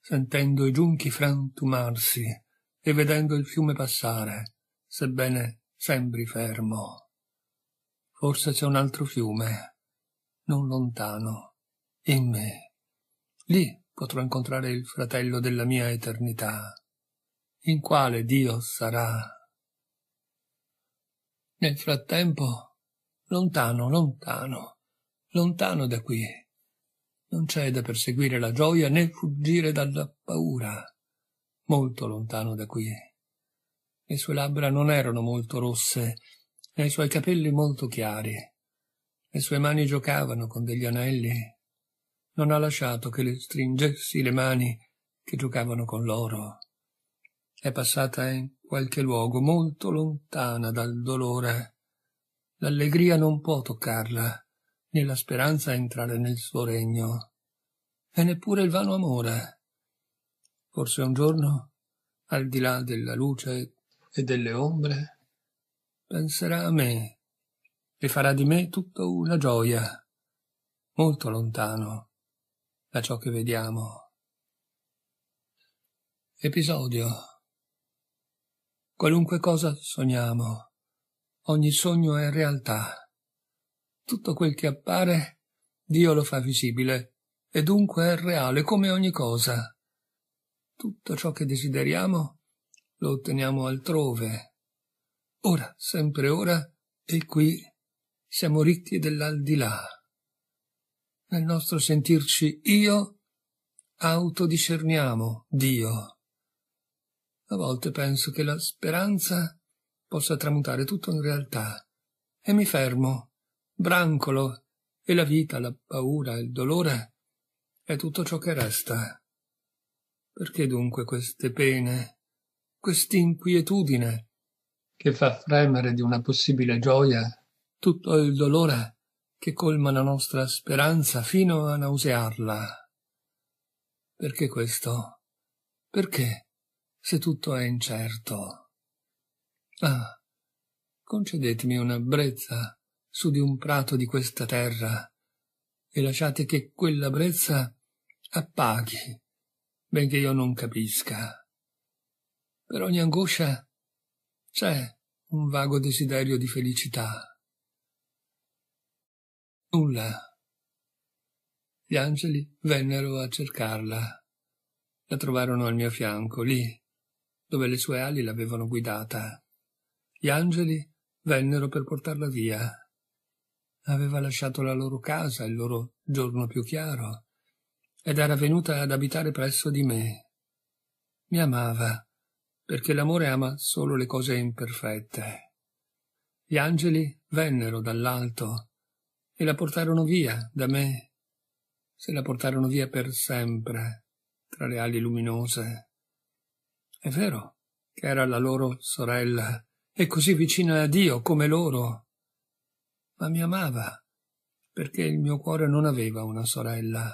sentendo i giunchi frantumarsi e vedendo il fiume passare, sebbene sembri fermo. Forse c'è un altro fiume, non lontano, in me. Lì potrò incontrare il fratello della mia eternità in quale Dio sarà. Nel frattempo, lontano, lontano, lontano da qui, non c'è da perseguire la gioia né fuggire dalla paura, molto lontano da qui. Le sue labbra non erano molto rosse, e i suoi capelli molto chiari. Le sue mani giocavano con degli anelli. Non ha lasciato che le stringessi le mani che giocavano con l'oro è passata in qualche luogo molto lontana dal dolore. L'allegria non può toccarla, né la speranza entrare nel suo regno, e neppure il vano amore. Forse un giorno, al di là della luce e delle ombre, penserà a me e farà di me tutta una gioia, molto lontano da ciò che vediamo. Episodio Qualunque cosa sogniamo, ogni sogno è realtà. Tutto quel che appare, Dio lo fa visibile, e dunque è reale come ogni cosa. Tutto ciò che desideriamo lo otteniamo altrove. Ora, sempre ora, e qui siamo ricchi dell'aldilà. Nel nostro sentirci io, autodiscerniamo Dio. A volte penso che la speranza possa tramutare tutto in realtà. E mi fermo, brancolo, e la vita, la paura, il dolore è tutto ciò che resta. Perché dunque queste pene, quest'inquietudine che fa fremere di una possibile gioia tutto il dolore che colma la nostra speranza fino a nausearla? Perché questo? Perché? se tutto è incerto. Ah, concedetemi una brezza su di un prato di questa terra e lasciate che quella brezza appaghi, benché io non capisca. Per ogni angoscia c'è un vago desiderio di felicità. Nulla. Gli angeli vennero a cercarla. La trovarono al mio fianco, lì, dove le sue ali l'avevano guidata. Gli angeli vennero per portarla via. Aveva lasciato la loro casa, il loro giorno più chiaro, ed era venuta ad abitare presso di me. Mi amava, perché l'amore ama solo le cose imperfette. Gli angeli vennero dall'alto e la portarono via da me. Se la portarono via per sempre, tra le ali luminose. È vero che era la loro sorella e così vicina a Dio come loro. Ma mi amava perché il mio cuore non aveva una sorella.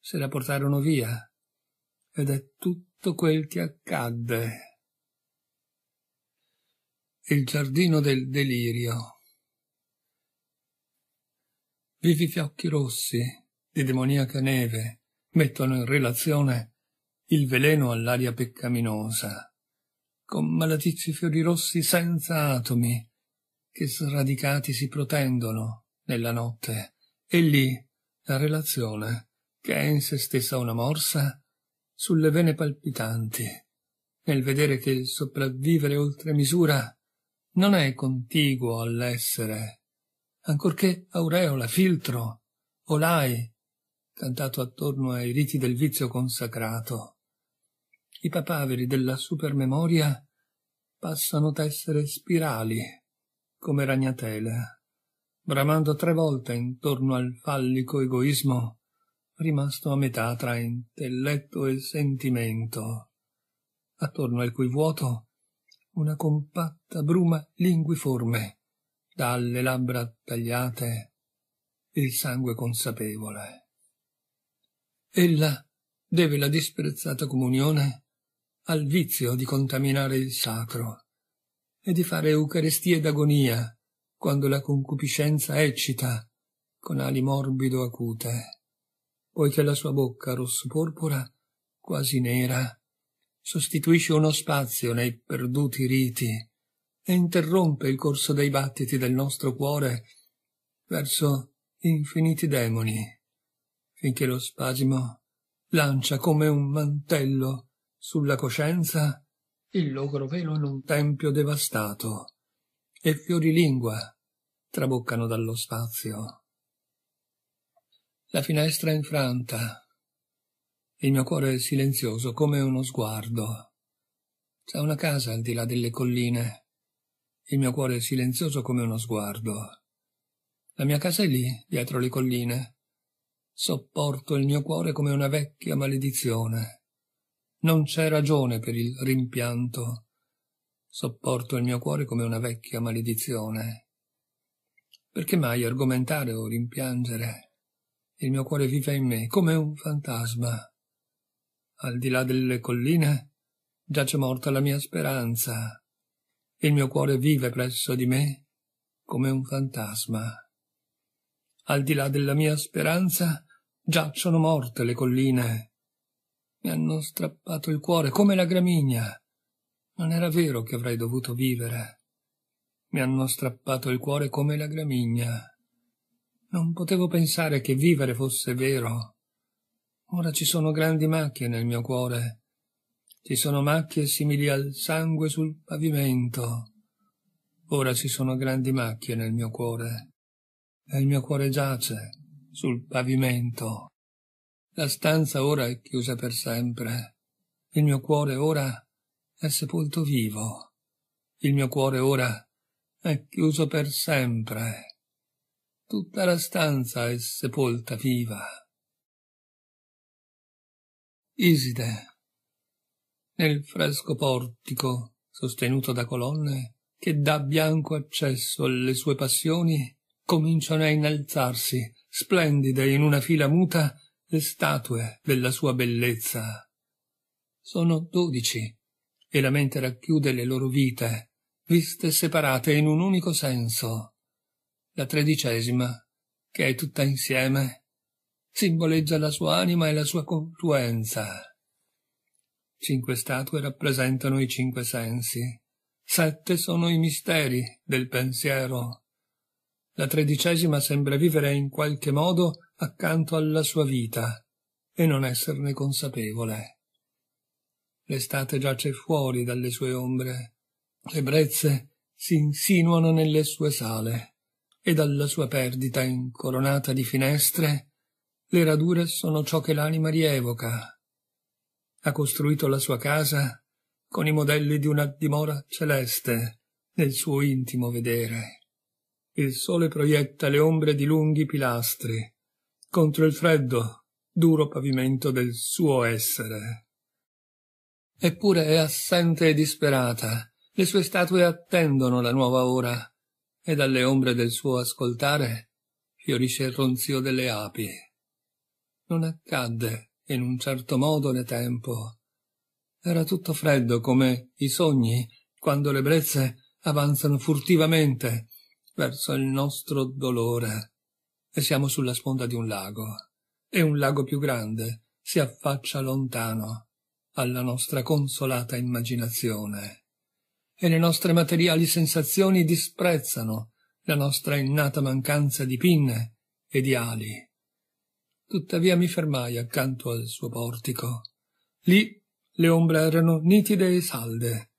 Se la portarono via ed è tutto quel che accadde. Il giardino del delirio. Vivi fiocchi rossi di demoniaca neve mettono in relazione il veleno all'aria peccaminosa, con malatizi fiori rossi senza atomi, che sradicati si protendono nella notte, e lì la relazione, che è in se stessa una morsa, sulle vene palpitanti, nel vedere che il sopravvivere oltre misura non è contiguo all'essere, ancorché aureola, filtro, olai, cantato attorno ai riti del vizio consacrato i papaveri della supermemoria passano tessere spirali come ragnatele, bramando tre volte intorno al fallico egoismo rimasto a metà tra intelletto e sentimento, attorno al cui vuoto una compatta bruma linguiforme, dalle labbra tagliate, il sangue consapevole. Ella deve la disprezzata comunione al vizio di contaminare il sacro e di fare eucaristie d'agonia quando la concupiscenza eccita con ali morbido acute, poiché la sua bocca rosso-porpora, quasi nera, sostituisce uno spazio nei perduti riti e interrompe il corso dei battiti del nostro cuore verso infiniti demoni, finché lo spasimo lancia come un mantello sulla coscienza il logoro velo in un tempio devastato e fiori lingua traboccano dallo spazio. La finestra è infranta, il mio cuore è silenzioso come uno sguardo. C'è una casa al di là delle colline, il mio cuore è silenzioso come uno sguardo. La mia casa è lì, dietro le colline. Sopporto il mio cuore come una vecchia maledizione. Non c'è ragione per il rimpianto. Sopporto il mio cuore come una vecchia maledizione. Perché mai argomentare o rimpiangere? Il mio cuore vive in me come un fantasma. Al di là delle colline giace morta la mia speranza. Il mio cuore vive presso di me come un fantasma. Al di là della mia speranza giacciono morte le colline mi hanno strappato il cuore come la gramigna. Non era vero che avrei dovuto vivere. Mi hanno strappato il cuore come la gramigna. Non potevo pensare che vivere fosse vero. Ora ci sono grandi macchie nel mio cuore. Ci sono macchie simili al sangue sul pavimento. Ora ci sono grandi macchie nel mio cuore. E il mio cuore giace sul pavimento. La stanza ora è chiusa per sempre. Il mio cuore ora è sepolto vivo. Il mio cuore ora è chiuso per sempre. Tutta la stanza è sepolta viva. Iside. Nel fresco portico, sostenuto da colonne, che dà bianco accesso alle sue passioni, cominciano a innalzarsi, splendide in una fila muta, le statue della sua bellezza. Sono dodici, e la mente racchiude le loro vite, viste separate in un unico senso. La tredicesima, che è tutta insieme, simboleggia la sua anima e la sua confluenza. Cinque statue rappresentano i cinque sensi, sette sono i misteri del pensiero. La tredicesima sembra vivere in qualche modo accanto alla sua vita e non esserne consapevole. L'estate giace fuori dalle sue ombre, le brezze si insinuano nelle sue sale e dalla sua perdita incoronata di finestre le radure sono ciò che l'anima rievoca. Ha costruito la sua casa con i modelli di una dimora celeste nel suo intimo vedere. Il sole proietta le ombre di lunghi pilastri, contro il freddo, duro pavimento del suo essere. Eppure è assente e disperata, le sue statue attendono la nuova ora, e dalle ombre del suo ascoltare fiorisce il ronzio delle api. Non accadde, in un certo modo, né tempo. Era tutto freddo come i sogni, quando le brezze avanzano furtivamente verso il nostro dolore e siamo sulla sponda di un lago, e un lago più grande si affaccia lontano alla nostra consolata immaginazione, e le nostre materiali sensazioni disprezzano la nostra innata mancanza di pinne e di ali. Tuttavia mi fermai accanto al suo portico. Lì le ombre erano nitide e salde.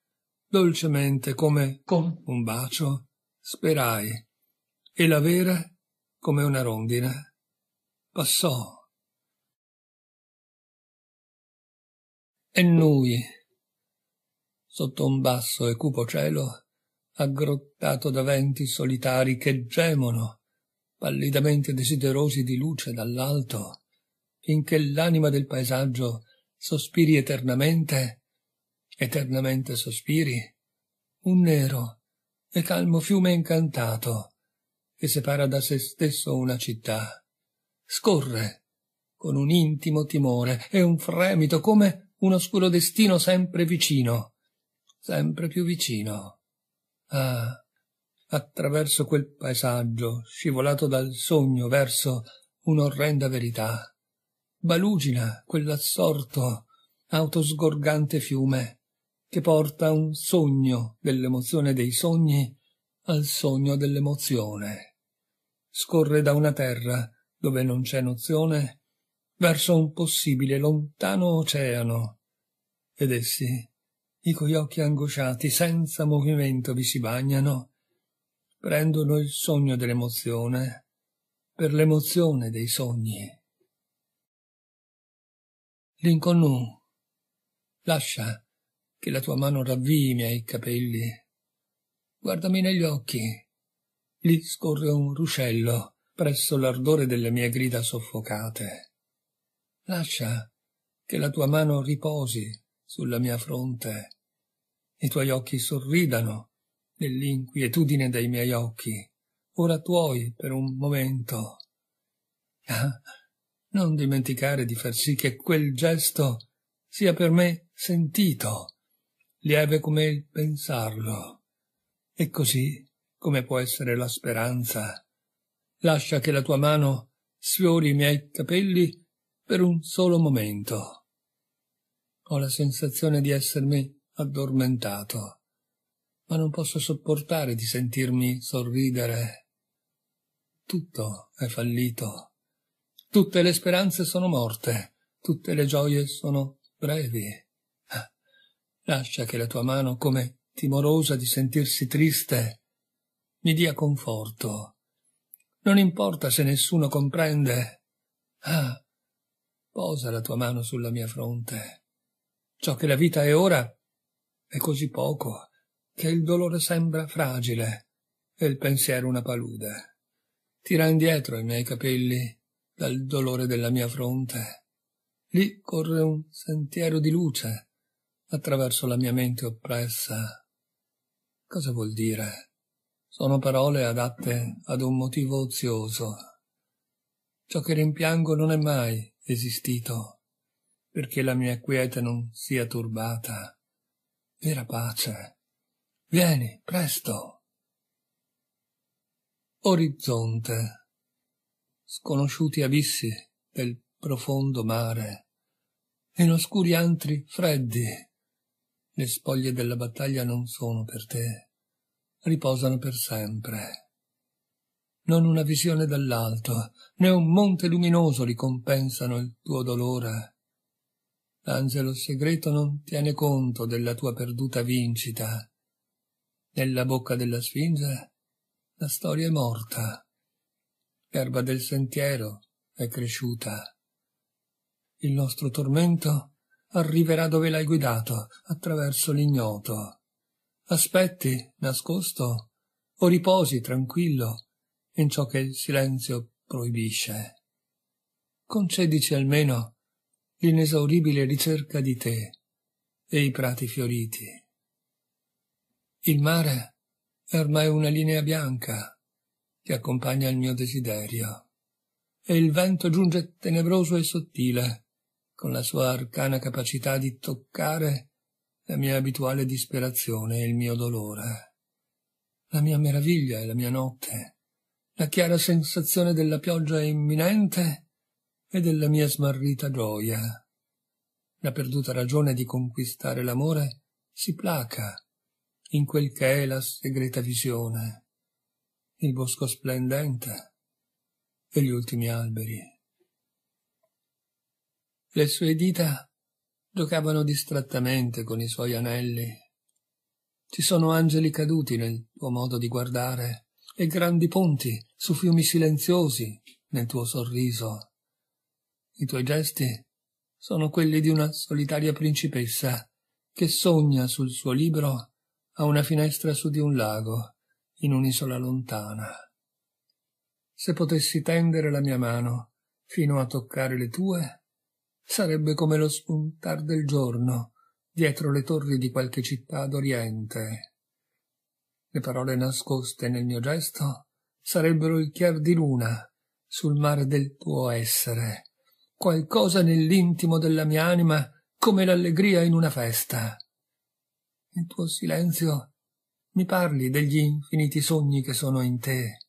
Dolcemente, come con un bacio, sperai. E la vera come una rondine. Passò. E noi, sotto un basso e cupo cielo, aggrottato da venti solitari che gemono, pallidamente desiderosi di luce dall'alto, finché l'anima del paesaggio sospiri eternamente, eternamente sospiri, un nero e calmo fiume incantato, che separa da se stesso una città. Scorre con un intimo timore e un fremito come un oscuro destino sempre vicino, sempre più vicino. Ah, attraverso quel paesaggio, scivolato dal sogno verso un'orrenda verità. Balugina quell'assorto, autosgorgante fiume, che porta un sogno dell'emozione dei sogni al sogno dell'emozione scorre da una terra dove non c'è nozione verso un possibile lontano oceano. Ed essi, i cui occhi angosciati senza movimento vi si bagnano, prendono il sogno dell'emozione per l'emozione dei sogni. Lincoln lascia che la tua mano ravvii i miei capelli. Guardami negli occhi Lì scorre un ruscello presso l'ardore delle mie grida soffocate. Lascia che la tua mano riposi sulla mia fronte, i tuoi occhi sorridano nell'inquietudine dei miei occhi, ora tuoi per un momento. Ah, non dimenticare di far sì che quel gesto sia per me sentito, lieve come il pensarlo. E così come può essere la speranza. Lascia che la tua mano sfiori i miei capelli per un solo momento. Ho la sensazione di essermi addormentato, ma non posso sopportare di sentirmi sorridere. Tutto è fallito. Tutte le speranze sono morte, tutte le gioie sono brevi. Lascia che la tua mano, come timorosa di sentirsi triste, mi dia conforto. Non importa se nessuno comprende. Ah, posa la tua mano sulla mia fronte. Ciò che la vita è ora è così poco che il dolore sembra fragile e il pensiero una palude. Tira indietro i miei capelli dal dolore della mia fronte. Lì corre un sentiero di luce attraverso la mia mente oppressa. Cosa vuol dire? Sono parole adatte ad un motivo ozioso. Ciò che rimpiango non è mai esistito, perché la mia quiete non sia turbata. Vera pace. Vieni, presto. Orizzonte. Sconosciuti abissi del profondo mare. in oscuri antri freddi. Le spoglie della battaglia non sono per te riposano per sempre. Non una visione dall'alto, né un monte luminoso ricompensano il tuo dolore. L'angelo segreto non tiene conto della tua perduta vincita. Nella bocca della sfinge la storia è morta. L'erba del sentiero è cresciuta. Il nostro tormento arriverà dove l'hai guidato, attraverso l'ignoto. Aspetti, nascosto, o riposi tranquillo in ciò che il silenzio proibisce. Concedici almeno l'inesauribile ricerca di te e i prati fioriti. Il mare è ormai una linea bianca che accompagna il mio desiderio e il vento giunge tenebroso e sottile con la sua arcana capacità di toccare la mia abituale disperazione e il mio dolore, la mia meraviglia e la mia notte, la chiara sensazione della pioggia imminente e della mia smarrita gioia. La perduta ragione di conquistare l'amore si placa in quel che è la segreta visione, il bosco splendente e gli ultimi alberi. Le sue dita Giocavano distrattamente con i suoi anelli. Ci sono angeli caduti nel tuo modo di guardare e grandi ponti su fiumi silenziosi nel tuo sorriso. I tuoi gesti sono quelli di una solitaria principessa che sogna sul suo libro a una finestra su di un lago in un'isola lontana. Se potessi tendere la mia mano fino a toccare le tue, sarebbe come lo spuntar del giorno dietro le torri di qualche città d'Oriente. Le parole nascoste nel mio gesto sarebbero il chiar di luna sul mare del tuo essere, qualcosa nell'intimo della mia anima come l'allegria in una festa. Il tuo silenzio mi parli degli infiniti sogni che sono in te.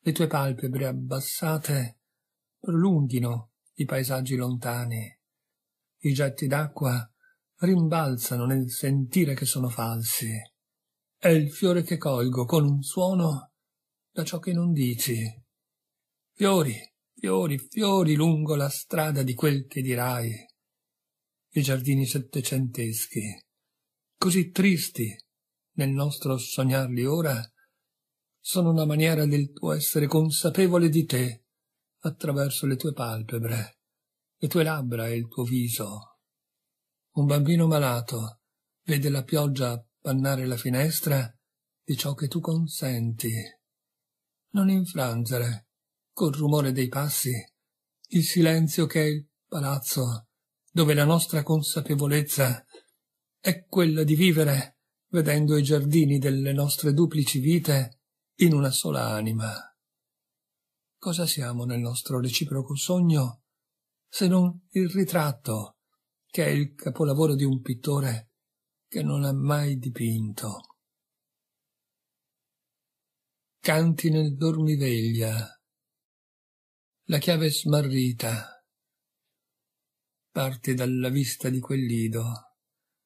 Le tue palpebre abbassate prolunghino i paesaggi lontani, i getti d'acqua rimbalzano nel sentire che sono falsi. È il fiore che colgo con un suono da ciò che non dici. Fiori, fiori, fiori lungo la strada di quel che dirai. I giardini settecenteschi, così tristi nel nostro sognarli ora, sono una maniera del tuo essere consapevole di te attraverso le tue palpebre, le tue labbra e il tuo viso. Un bambino malato vede la pioggia appannare la finestra di ciò che tu consenti. Non infrangere, col rumore dei passi, il silenzio che è il palazzo dove la nostra consapevolezza è quella di vivere vedendo i giardini delle nostre duplici vite in una sola anima. Cosa siamo nel nostro reciproco sogno se non il ritratto, che è il capolavoro di un pittore che non ha mai dipinto? Canti nel dormiveglia, la chiave smarrita, parti dalla vista di quel lido,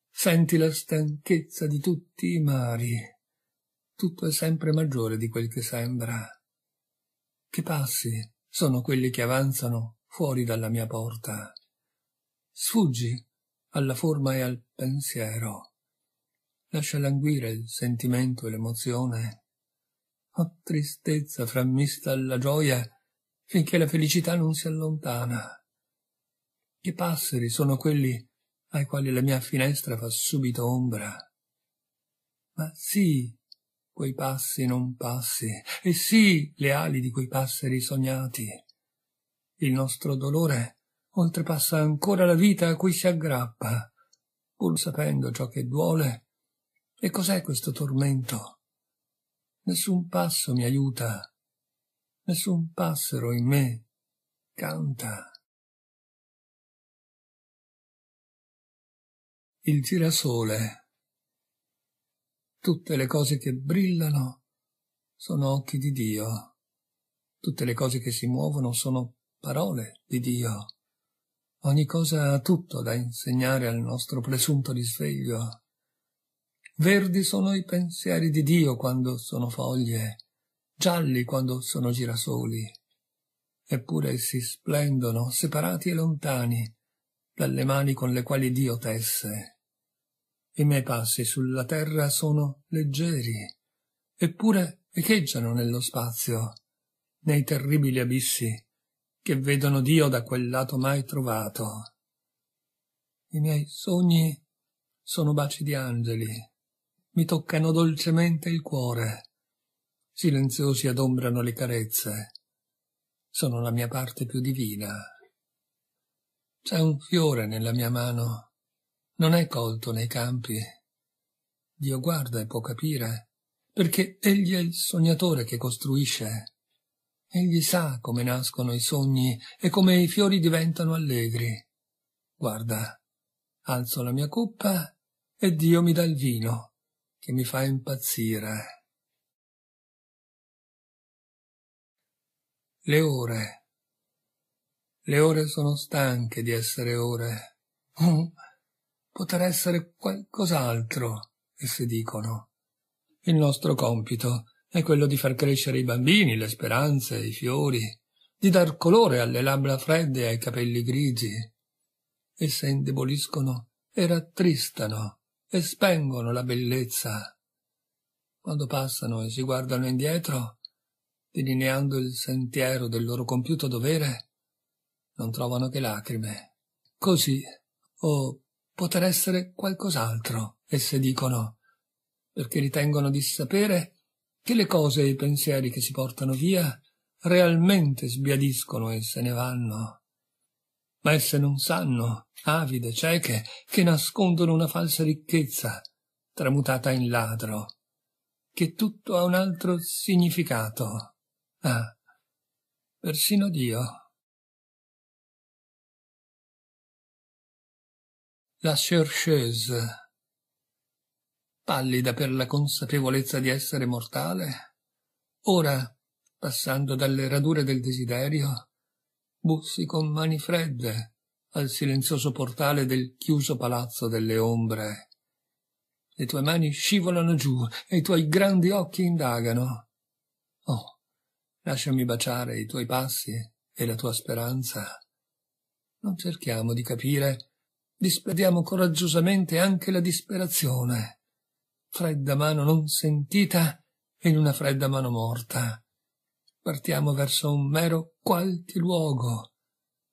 senti la stanchezza di tutti i mari, tutto è sempre maggiore di quel che sembra che passi sono quelli che avanzano fuori dalla mia porta. Sfuggi alla forma e al pensiero. Lascia languire il sentimento e l'emozione. Ho tristezza frammista alla gioia finché la felicità non si allontana. Che passeri sono quelli ai quali la mia finestra fa subito ombra. Ma sì, quei passi non passi, e sì le ali di quei passeri sognati. Il nostro dolore oltrepassa ancora la vita a cui si aggrappa, pur sapendo ciò che duole. E cos'è questo tormento? Nessun passo mi aiuta, nessun passero in me canta. Il girasole Tutte le cose che brillano sono occhi di Dio. Tutte le cose che si muovono sono parole di Dio. Ogni cosa ha tutto da insegnare al nostro presunto risveglio. Verdi sono i pensieri di Dio quando sono foglie, gialli quando sono girasoli. Eppure essi splendono, separati e lontani, dalle mani con le quali Dio tesse. I miei passi sulla terra sono leggeri, eppure echeggiano nello spazio, nei terribili abissi che vedono Dio da quel lato mai trovato. I miei sogni sono baci di angeli, mi toccano dolcemente il cuore, silenziosi adombrano le carezze, sono la mia parte più divina. C'è un fiore nella mia mano non è colto nei campi. Dio guarda e può capire, perché egli è il sognatore che costruisce. Egli sa come nascono i sogni e come i fiori diventano allegri. Guarda, alzo la mia coppa e Dio mi dà il vino, che mi fa impazzire. Le ore. Le ore sono stanche di essere ore. Oh, poter essere qualcos'altro, essi dicono. Il nostro compito è quello di far crescere i bambini, le speranze, i fiori, di dar colore alle labbra fredde e ai capelli grigi. Esse indeboliscono e rattristano e spengono la bellezza. Quando passano e si guardano indietro, delineando il sentiero del loro compiuto dovere, non trovano che lacrime. Così, o oh, poter essere qualcos'altro, esse dicono, perché ritengono di sapere che le cose e i pensieri che si portano via realmente sbiadiscono e se ne vanno. Ma esse non sanno, avide, cieche, che nascondono una falsa ricchezza, tramutata in ladro, che tutto ha un altro significato. Ah, persino Dio. la chercheuse, pallida per la consapevolezza di essere mortale, ora, passando dalle radure del desiderio, bussi con mani fredde al silenzioso portale del chiuso palazzo delle ombre. Le tue mani scivolano giù e i tuoi grandi occhi indagano. Oh, lasciami baciare i tuoi passi e la tua speranza. Non cerchiamo di capire dispediamo coraggiosamente anche la disperazione. Fredda mano non sentita in una fredda mano morta. Partiamo verso un mero qualche luogo,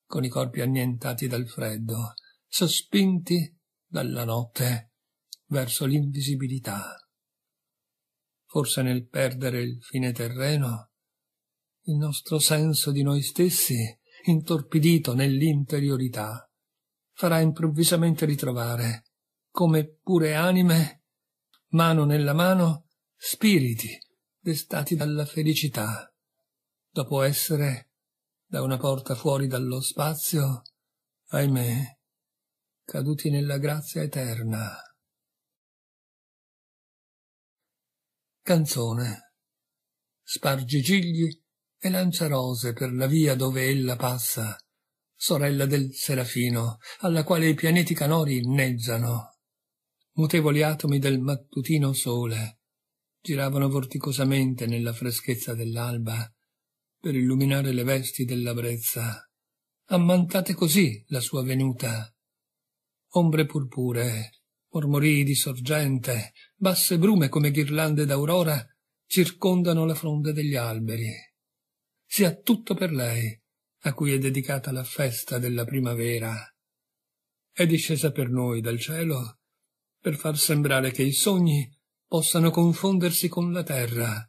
con i corpi annientati dal freddo, sospinti dalla notte verso l'invisibilità. Forse nel perdere il fine terreno, il nostro senso di noi stessi, intorpidito nell'interiorità, farà improvvisamente ritrovare, come pure anime, mano nella mano, spiriti destati dalla felicità, dopo essere, da una porta fuori dallo spazio, ahimè, caduti nella grazia eterna. Canzone Spargi gigli e lancia rose per la via dove ella passa, sorella del serafino, alla quale i pianeti canori inneggiano. Mutevoli atomi del mattutino sole giravano vorticosamente nella freschezza dell'alba per illuminare le vesti della brezza. Ammantate così la sua venuta. Ombre purpure, mormorii di sorgente, basse brume come ghirlande d'aurora circondano la fronda degli alberi. Si ha tutto per lei, a cui è dedicata la festa della primavera. È discesa per noi dal cielo per far sembrare che i sogni possano confondersi con la terra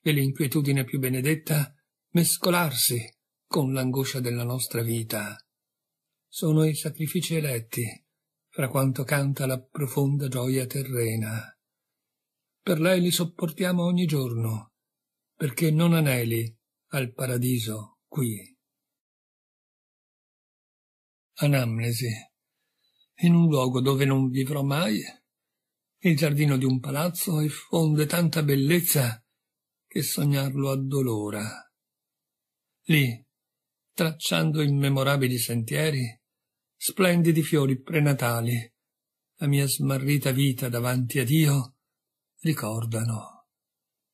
e l'inquietudine più benedetta mescolarsi con l'angoscia della nostra vita. Sono i sacrifici eletti, fra quanto canta la profonda gioia terrena. Per lei li sopportiamo ogni giorno, perché non aneli al paradiso qui anamnesi, in un luogo dove non vivrò mai, il giardino di un palazzo effonde tanta bellezza che sognarlo addolora. Lì, tracciando immemorabili sentieri, splendidi fiori prenatali, la mia smarrita vita davanti a Dio ricordano.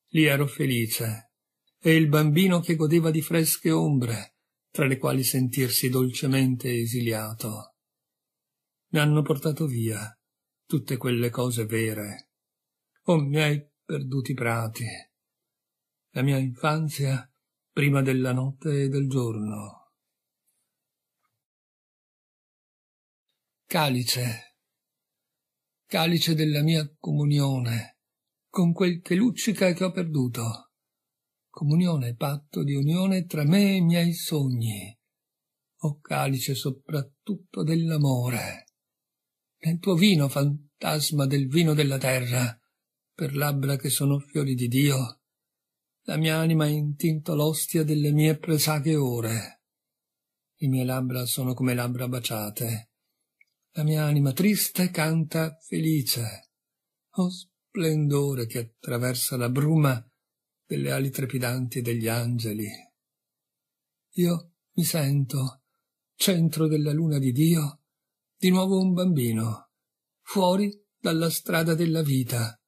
Lì ero felice, e il bambino che godeva di fresche ombre, tra le quali sentirsi dolcemente esiliato. Mi hanno portato via tutte quelle cose vere, o oh, miei perduti prati, la mia infanzia prima della notte e del giorno. Calice, calice della mia comunione, con quel che luccica che ho perduto comunione, patto di unione tra me e i miei sogni. O calice soprattutto dell'amore, nel tuo vino, fantasma del vino della terra, per labbra che sono fiori di Dio, la mia anima ha intinto l'ostia delle mie presaghe ore. Le mie labbra sono come labbra baciate. La mia anima triste canta felice. O splendore che attraversa la bruma delle ali trepidanti degli angeli. Io mi sento, centro della luna di Dio, di nuovo un bambino, fuori dalla strada della vita.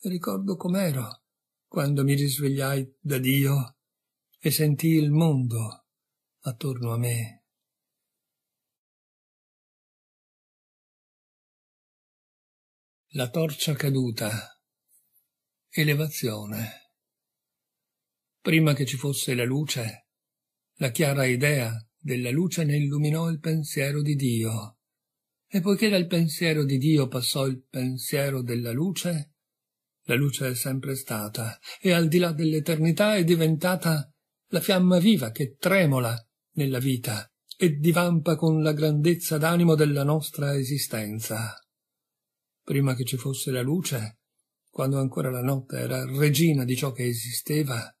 E Ricordo com'ero quando mi risvegliai da Dio e sentii il mondo attorno a me. La torcia caduta. Elevazione. Prima che ci fosse la luce, la chiara idea della luce ne illuminò il pensiero di Dio. E poiché dal pensiero di Dio passò il pensiero della luce, la luce è sempre stata, e al di là dell'eternità è diventata la fiamma viva che tremola nella vita e divampa con la grandezza d'animo della nostra esistenza. Prima che ci fosse la luce, quando ancora la notte era regina di ciò che esisteva,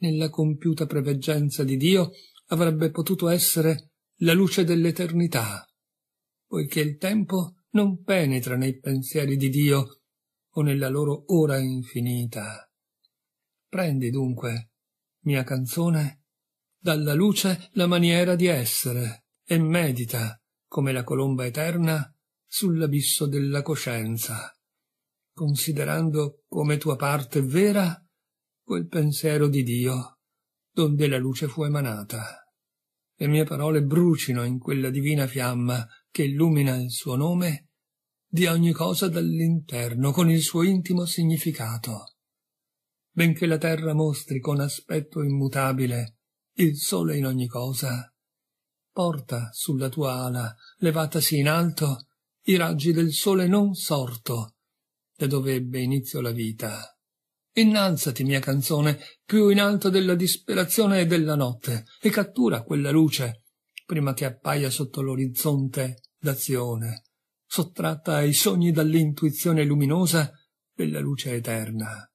nella compiuta preveggenza di Dio, avrebbe potuto essere la luce dell'eternità, poiché il tempo non penetra nei pensieri di Dio o nella loro ora infinita. Prendi dunque, mia canzone, dalla luce la maniera di essere e medita, come la colomba eterna, sull'abisso della coscienza, considerando come tua parte vera quel pensiero di Dio, donde la luce fu emanata. Le mie parole brucino in quella divina fiamma che illumina il suo nome di ogni cosa dall'interno con il suo intimo significato. Benché la terra mostri con aspetto immutabile il sole in ogni cosa, porta sulla tua ala, levatasi in alto, i raggi del sole non sorto, da dove ebbe inizio la vita innalzati mia canzone più in alto della disperazione e della notte e cattura quella luce prima che appaia sotto l'orizzonte d'azione sottratta ai sogni dall'intuizione luminosa della luce eterna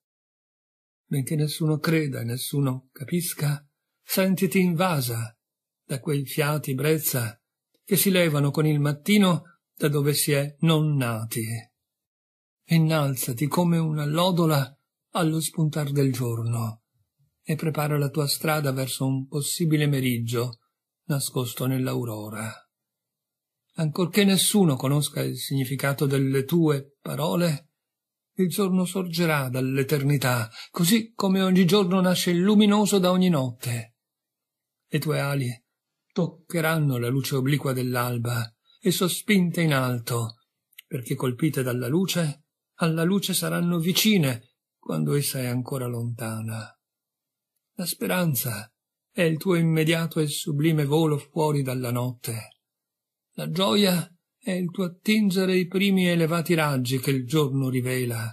benché nessuno creda e nessuno capisca sentiti invasa da quei fiati brezza che si levano con il mattino da dove si è non nati innalzati come una lodola allo spuntar del giorno e prepara la tua strada verso un possibile meriggio nascosto nell'aurora. Ancorché nessuno conosca il significato delle tue parole, il giorno sorgerà dall'eternità, così come ogni giorno nasce luminoso da ogni notte. Le tue ali toccheranno la luce obliqua dell'alba e sospinte in alto, perché colpite dalla luce, alla luce saranno vicine quando essa è ancora lontana. La speranza è il tuo immediato e sublime volo fuori dalla notte. La gioia è il tuo attingere i primi elevati raggi che il giorno rivela.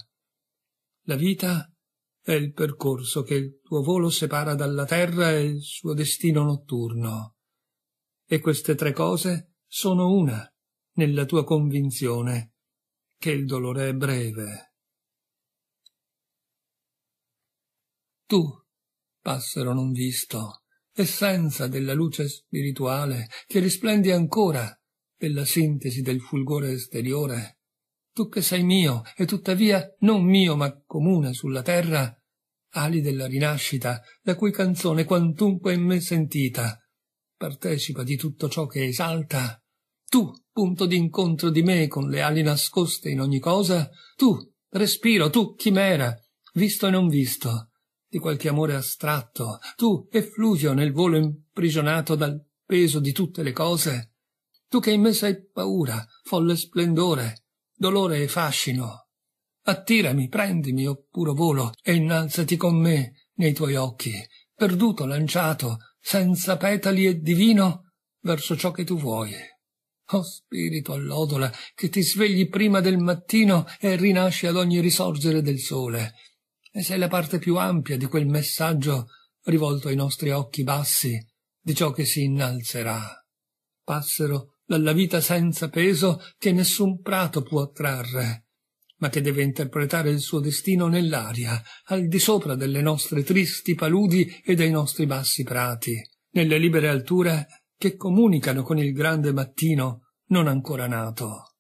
La vita è il percorso che il tuo volo separa dalla terra e il suo destino notturno. E queste tre cose sono una nella tua convinzione che il dolore è breve. Tu, passero non visto, essenza della luce spirituale che risplendi ancora della sintesi del fulgore esteriore, tu che sei mio e tuttavia non mio ma comune sulla terra, ali della rinascita, la cui canzone quantunque in me sentita, partecipa di tutto ciò che esalta. Tu, punto d'incontro di me con le ali nascoste in ogni cosa, tu, respiro, tu, chimera, visto e non visto, di qualche amore astratto, tu, effluvio nel volo imprigionato dal peso di tutte le cose, tu che in me sei paura, folle splendore, dolore e fascino. Attirami, prendimi, o puro volo, e innalzati con me nei tuoi occhi, perduto, lanciato, senza petali e divino, verso ciò che tu vuoi. O spirito allodola, che ti svegli prima del mattino e rinasci ad ogni risorgere del sole, e sei la parte più ampia di quel messaggio rivolto ai nostri occhi bassi di ciò che si innalzerà. Passero dalla vita senza peso che nessun prato può attrarre, ma che deve interpretare il suo destino nell'aria, al di sopra delle nostre tristi paludi e dei nostri bassi prati, nelle libere alture che comunicano con il grande mattino non ancora nato.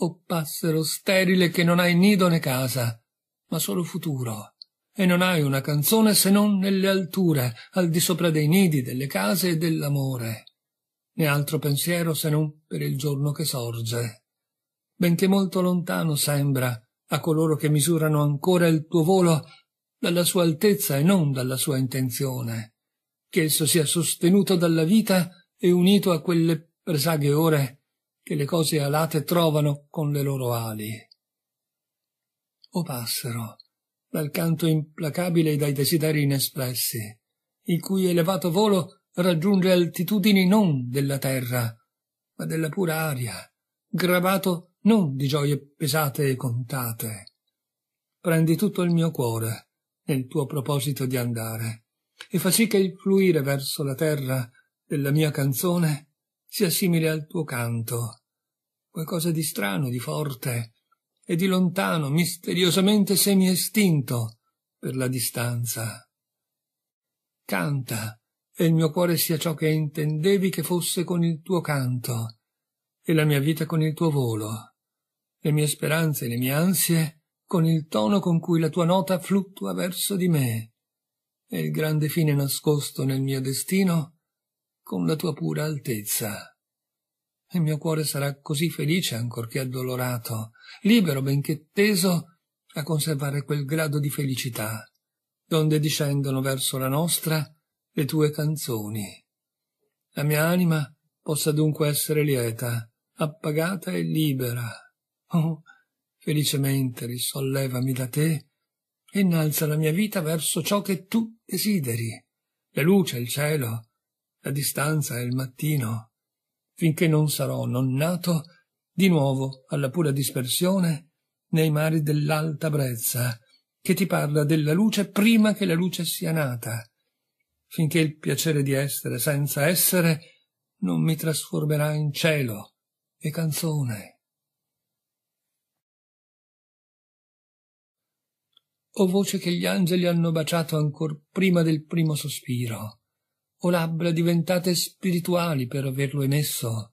O passero sterile che non hai nido né casa, ma solo futuro. E non hai una canzone se non nelle alture, al di sopra dei nidi, delle case e dell'amore. Né altro pensiero se non per il giorno che sorge. Benché molto lontano sembra, a coloro che misurano ancora il tuo volo dalla sua altezza e non dalla sua intenzione, che esso sia sostenuto dalla vita e unito a quelle presaghe ore che le cose alate trovano con le loro ali o passero, dal canto implacabile e dai desideri inespressi, il cui elevato volo raggiunge altitudini non della terra, ma della pura aria, gravato non di gioie pesate e contate. Prendi tutto il mio cuore nel tuo proposito di andare e fa sì che il fluire verso la terra della mia canzone sia simile al tuo canto, qualcosa di strano, di forte, e di lontano, misteriosamente semi-estinto per la distanza. Canta, e il mio cuore sia ciò che intendevi che fosse con il tuo canto, e la mia vita con il tuo volo, le mie speranze e le mie ansie con il tono con cui la tua nota fluttua verso di me, e il grande fine nascosto nel mio destino con la tua pura altezza e il mio cuore sarà così felice ancorché addolorato, libero benché teso a conservare quel grado di felicità, donde discendono verso la nostra le tue canzoni. La mia anima possa dunque essere lieta, appagata e libera. Oh, felicemente risollevami da te e innalza la mia vita verso ciò che tu desideri, la luce, il cielo, la distanza e il mattino finché non sarò non nato di nuovo alla pura dispersione nei mari dell'alta brezza, che ti parla della luce prima che la luce sia nata, finché il piacere di essere senza essere non mi trasformerà in cielo e canzone. O voce che gli angeli hanno baciato ancor prima del primo sospiro, o labbra diventate spirituali per averlo emesso,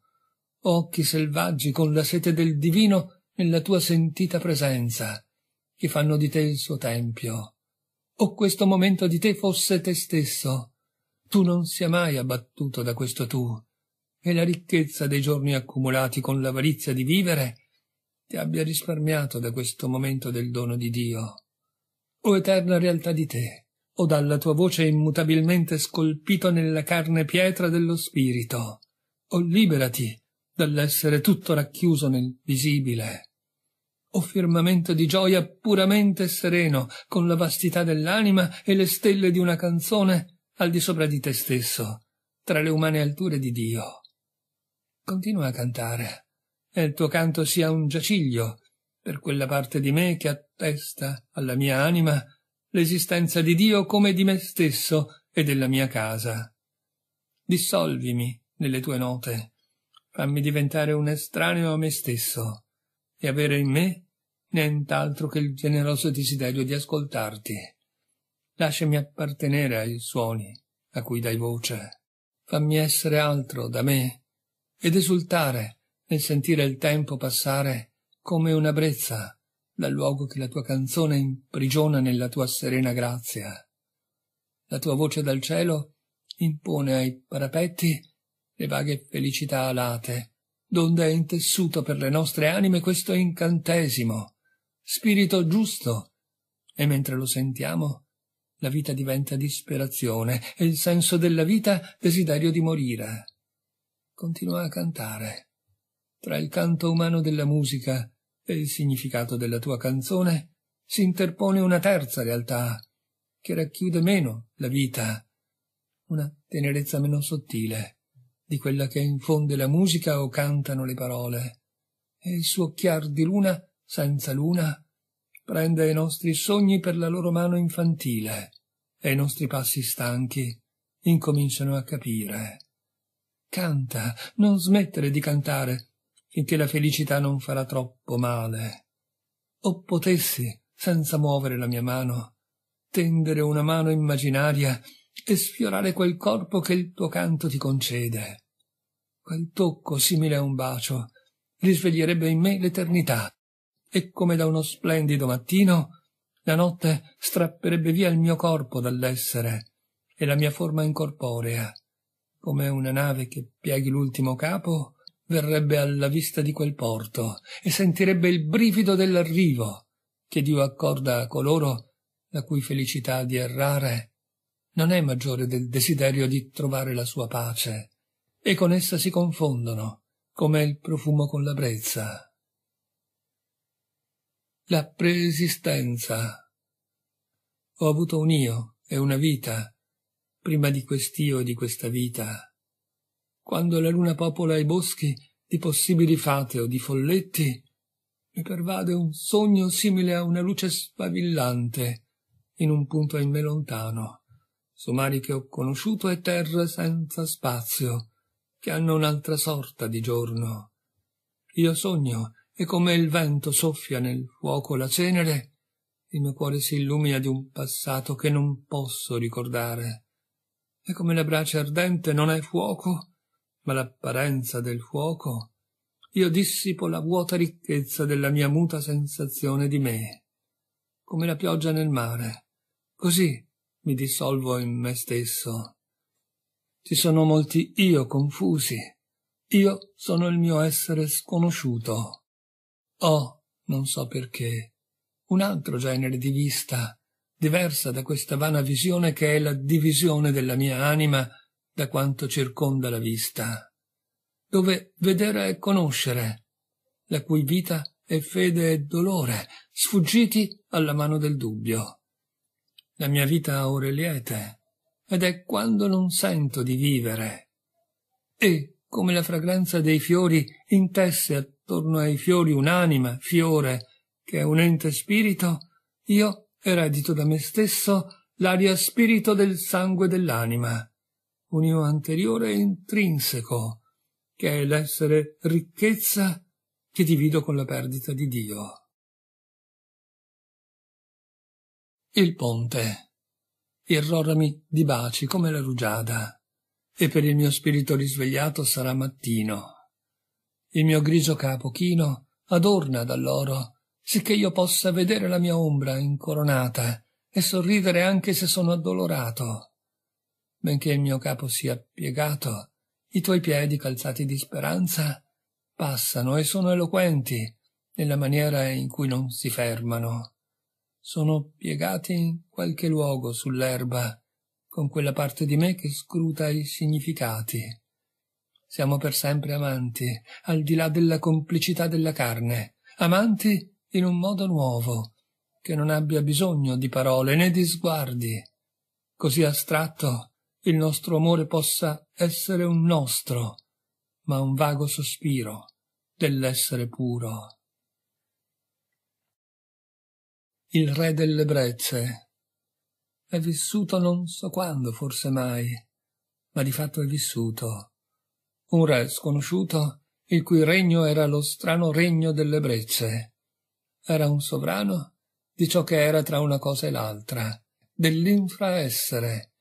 occhi selvaggi con la sete del divino nella tua sentita presenza, che fanno di te il suo tempio. O questo momento di te fosse te stesso. Tu non sia mai abbattuto da questo tu, e la ricchezza dei giorni accumulati con l'avarizia di vivere ti abbia risparmiato da questo momento del dono di Dio. O eterna realtà di te, o dalla tua voce immutabilmente scolpito nella carne pietra dello spirito, o liberati dall'essere tutto racchiuso nel visibile, o firmamento di gioia puramente sereno, con la vastità dell'anima e le stelle di una canzone al di sopra di te stesso, tra le umane alture di Dio. Continua a cantare, e il tuo canto sia un giaciglio per quella parte di me che attesta alla mia anima l'esistenza di Dio come di me stesso e della mia casa. Dissolvimi nelle tue note, fammi diventare un estraneo a me stesso e avere in me nient'altro che il generoso desiderio di ascoltarti. Lasciami appartenere ai suoni a cui dai voce. Fammi essere altro da me ed esultare nel sentire il tempo passare come una brezza dal luogo che la tua canzone imprigiona nella tua serena grazia. La tua voce dal cielo impone ai parapetti le vaghe felicità alate, donde è intessuto per le nostre anime questo incantesimo, spirito giusto, e mentre lo sentiamo la vita diventa disperazione e il senso della vita desiderio di morire. Continua a cantare. Tra il canto umano della musica e il significato della tua canzone, si interpone una terza realtà, che racchiude meno la vita, una tenerezza meno sottile di quella che infonde la musica o cantano le parole, e il suo chiar di luna senza luna prende i nostri sogni per la loro mano infantile, e i nostri passi stanchi incominciano a capire. Canta, non smettere di cantare, finché la felicità non farà troppo male. O potessi, senza muovere la mia mano, tendere una mano immaginaria e sfiorare quel corpo che il tuo canto ti concede. Quel tocco simile a un bacio risveglierebbe in me l'eternità e come da uno splendido mattino la notte strapperebbe via il mio corpo dall'essere e la mia forma incorporea, come una nave che pieghi l'ultimo capo verrebbe alla vista di quel porto e sentirebbe il brivido dell'arrivo che Dio accorda a coloro la cui felicità di errare non è maggiore del desiderio di trovare la sua pace e con essa si confondono come il profumo con la brezza. La preesistenza. Ho avuto un io e una vita, prima di quest'io e di questa vita quando la luna popola i boschi di possibili fate o di folletti, mi pervade un sogno simile a una luce sfavillante in un punto in me lontano, su mari che ho conosciuto e terre senza spazio, che hanno un'altra sorta di giorno. Io sogno, e come il vento soffia nel fuoco la cenere, il mio cuore si illumina di un passato che non posso ricordare. E come la brace ardente non è fuoco, ma l'apparenza del fuoco, io dissipo la vuota ricchezza della mia muta sensazione di me, come la pioggia nel mare. Così mi dissolvo in me stesso. Ci sono molti io confusi. Io sono il mio essere sconosciuto. Ho, non so perché, un altro genere di vista, diversa da questa vana visione che è la divisione della mia anima da quanto circonda la vista, dove vedere e conoscere, la cui vita è fede e dolore, sfuggiti alla mano del dubbio. La mia vita ora è liete, ed è quando non sento di vivere. E, come la fragranza dei fiori intesse attorno ai fiori un'anima, fiore, che è un ente spirito, io eredito da me stesso l'aria spirito del sangue dell'anima, un io anteriore e intrinseco, che è l'essere ricchezza che divido con la perdita di Dio. Il ponte. Irrorami di baci come la rugiada, e per il mio spirito risvegliato sarà mattino. Il mio grigio capo chino adorna dall'oro, sicché io possa vedere la mia ombra incoronata e sorridere anche se sono addolorato benché il mio capo sia piegato, i tuoi piedi calzati di speranza passano e sono eloquenti nella maniera in cui non si fermano. Sono piegati in qualche luogo sull'erba, con quella parte di me che scruta i significati. Siamo per sempre amanti, al di là della complicità della carne, amanti in un modo nuovo, che non abbia bisogno di parole né di sguardi, così astratto il nostro amore possa essere un nostro, ma un vago sospiro dell'essere puro. Il re delle brezze è vissuto non so quando, forse mai, ma di fatto è vissuto. Un re sconosciuto, il cui regno era lo strano regno delle brezze. Era un sovrano di ciò che era tra una cosa e l'altra, dell'infraessere,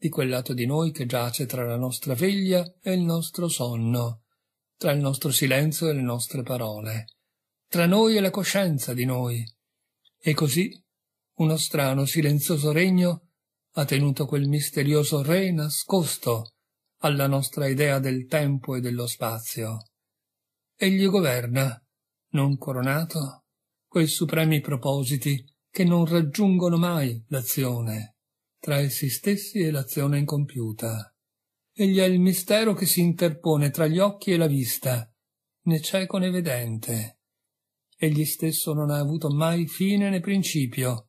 di quel lato di noi che giace tra la nostra veglia e il nostro sonno, tra il nostro silenzio e le nostre parole, tra noi e la coscienza di noi. E così uno strano silenzioso regno ha tenuto quel misterioso re nascosto alla nostra idea del tempo e dello spazio. Egli governa, non coronato, quei supremi propositi che non raggiungono mai l'azione tra essi stessi e l'azione incompiuta. Egli è il mistero che si interpone tra gli occhi e la vista, né cieco né vedente. Egli stesso non ha avuto mai fine né principio,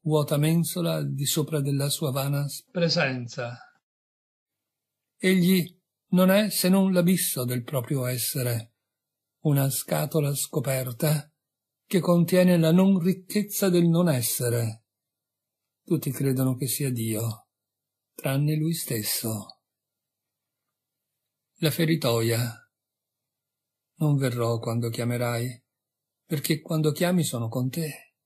vuota mensola al di sopra della sua vana presenza. Egli non è se non l'abisso del proprio essere, una scatola scoperta che contiene la non ricchezza del non essere. Tutti credono che sia Dio, tranne lui stesso. La feritoia. Non verrò quando chiamerai, perché quando chiami sono con te.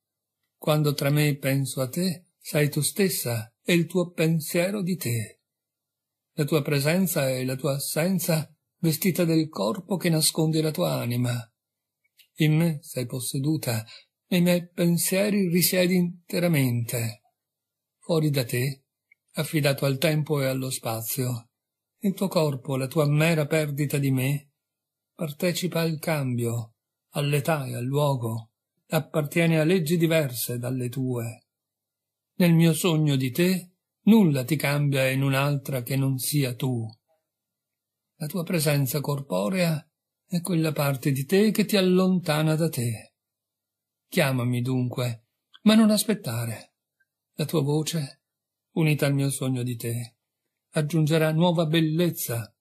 Quando tra me penso a te, sei tu stessa e il tuo pensiero di te. La tua presenza e la tua assenza vestita del corpo che nasconde la tua anima. In me sei posseduta, nei miei pensieri risiedi interamente fuori da te, affidato al tempo e allo spazio. Il tuo corpo, la tua mera perdita di me, partecipa al cambio, all'età e al luogo, appartiene a leggi diverse dalle tue. Nel mio sogno di te nulla ti cambia in un'altra che non sia tu. La tua presenza corporea è quella parte di te che ti allontana da te. Chiamami dunque, ma non aspettare. La tua voce, unita al mio sogno di te, aggiungerà nuova bellezza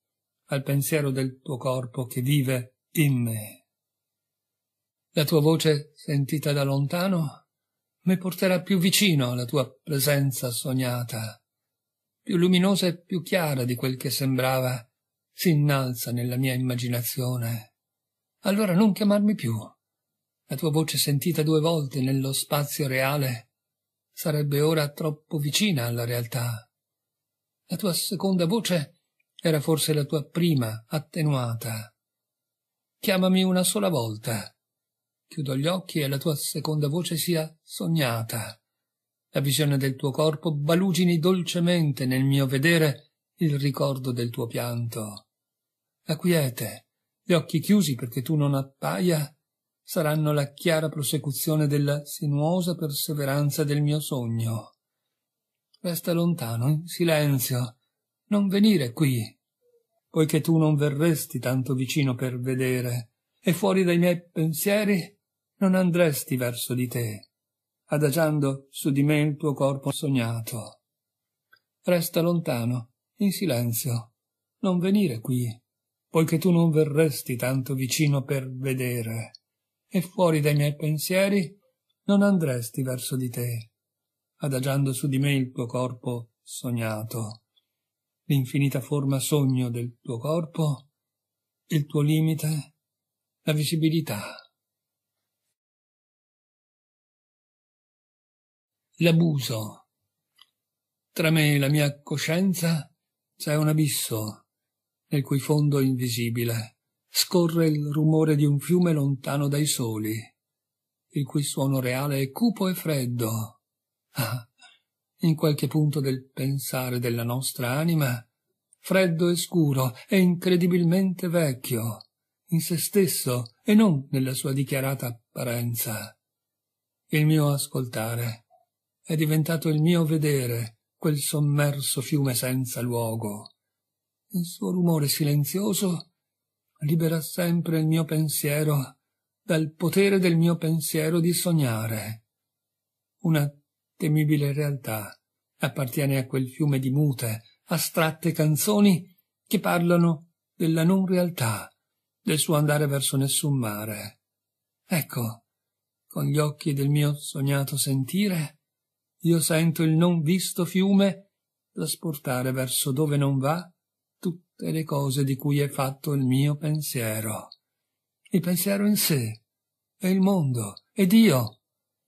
al pensiero del tuo corpo che vive in me. La tua voce, sentita da lontano, mi porterà più vicino alla tua presenza sognata, più luminosa e più chiara di quel che sembrava, si innalza nella mia immaginazione. Allora non chiamarmi più. La tua voce sentita due volte nello spazio reale sarebbe ora troppo vicina alla realtà. La tua seconda voce era forse la tua prima, attenuata. Chiamami una sola volta. Chiudo gli occhi e la tua seconda voce sia sognata. La visione del tuo corpo balugini dolcemente nel mio vedere il ricordo del tuo pianto. La quiete, gli occhi chiusi perché tu non appaia, saranno la chiara prosecuzione della sinuosa perseveranza del mio sogno. Resta lontano, in eh? silenzio, non venire qui, poiché tu non verresti tanto vicino per vedere, e fuori dai miei pensieri non andresti verso di te, adagiando su di me il tuo corpo sognato. Resta lontano, in silenzio, non venire qui, poiché tu non verresti tanto vicino per vedere e fuori dai miei pensieri, non andresti verso di te, adagiando su di me il tuo corpo sognato, l'infinita forma sogno del tuo corpo, il tuo limite, la visibilità. L'abuso. Tra me e la mia coscienza c'è un abisso, nel cui fondo invisibile scorre il rumore di un fiume lontano dai soli, il cui suono reale è cupo e freddo. Ah, in qualche punto del pensare della nostra anima, freddo e scuro e incredibilmente vecchio, in se stesso e non nella sua dichiarata apparenza. Il mio ascoltare è diventato il mio vedere quel sommerso fiume senza luogo. Il suo rumore silenzioso libera sempre il mio pensiero dal potere del mio pensiero di sognare. Una temibile realtà appartiene a quel fiume di mute, astratte canzoni che parlano della non realtà, del suo andare verso nessun mare. Ecco, con gli occhi del mio sognato sentire, io sento il non visto fiume trasportare verso dove non va tutte le cose di cui è fatto il mio pensiero. Il pensiero in sé, e il mondo, e Dio,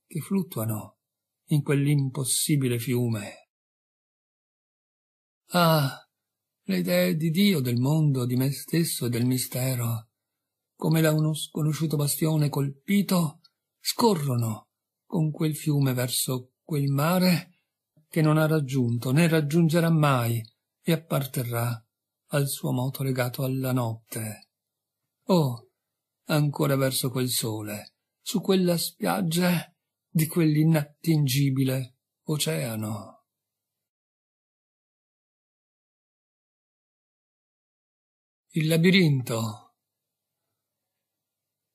che fluttuano in quell'impossibile fiume. Ah, le idee di Dio, del mondo, di me stesso e del mistero, come da uno sconosciuto bastione colpito, scorrono con quel fiume verso quel mare che non ha raggiunto né raggiungerà mai e apparterrà al suo moto legato alla notte. Oh, ancora verso quel sole, su quella spiaggia di quell'inattingibile oceano. Il labirinto.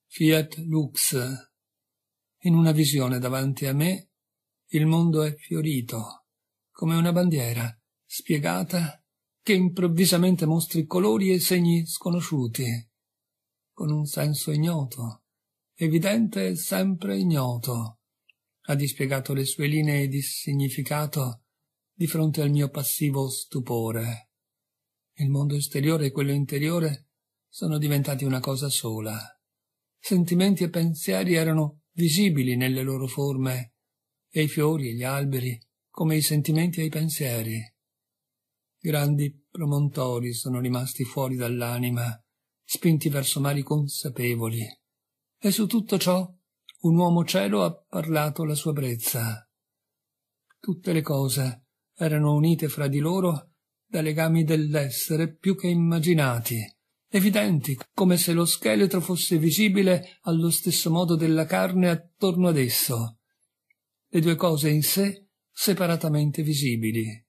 Fiat Lux. In una visione davanti a me il mondo è fiorito, come una bandiera spiegata che improvvisamente mostri colori e segni sconosciuti, con un senso ignoto, evidente e sempre ignoto. Ha dispiegato le sue linee di significato di fronte al mio passivo stupore. Il mondo esteriore e quello interiore sono diventati una cosa sola. Sentimenti e pensieri erano visibili nelle loro forme, e i fiori e gli alberi, come i sentimenti e i pensieri grandi promontori sono rimasti fuori dall'anima, spinti verso mari consapevoli. E su tutto ciò un uomo cielo ha parlato la sua brezza. Tutte le cose erano unite fra di loro da legami dell'essere più che immaginati, evidenti, come se lo scheletro fosse visibile allo stesso modo della carne attorno ad esso. Le due cose in sé separatamente visibili.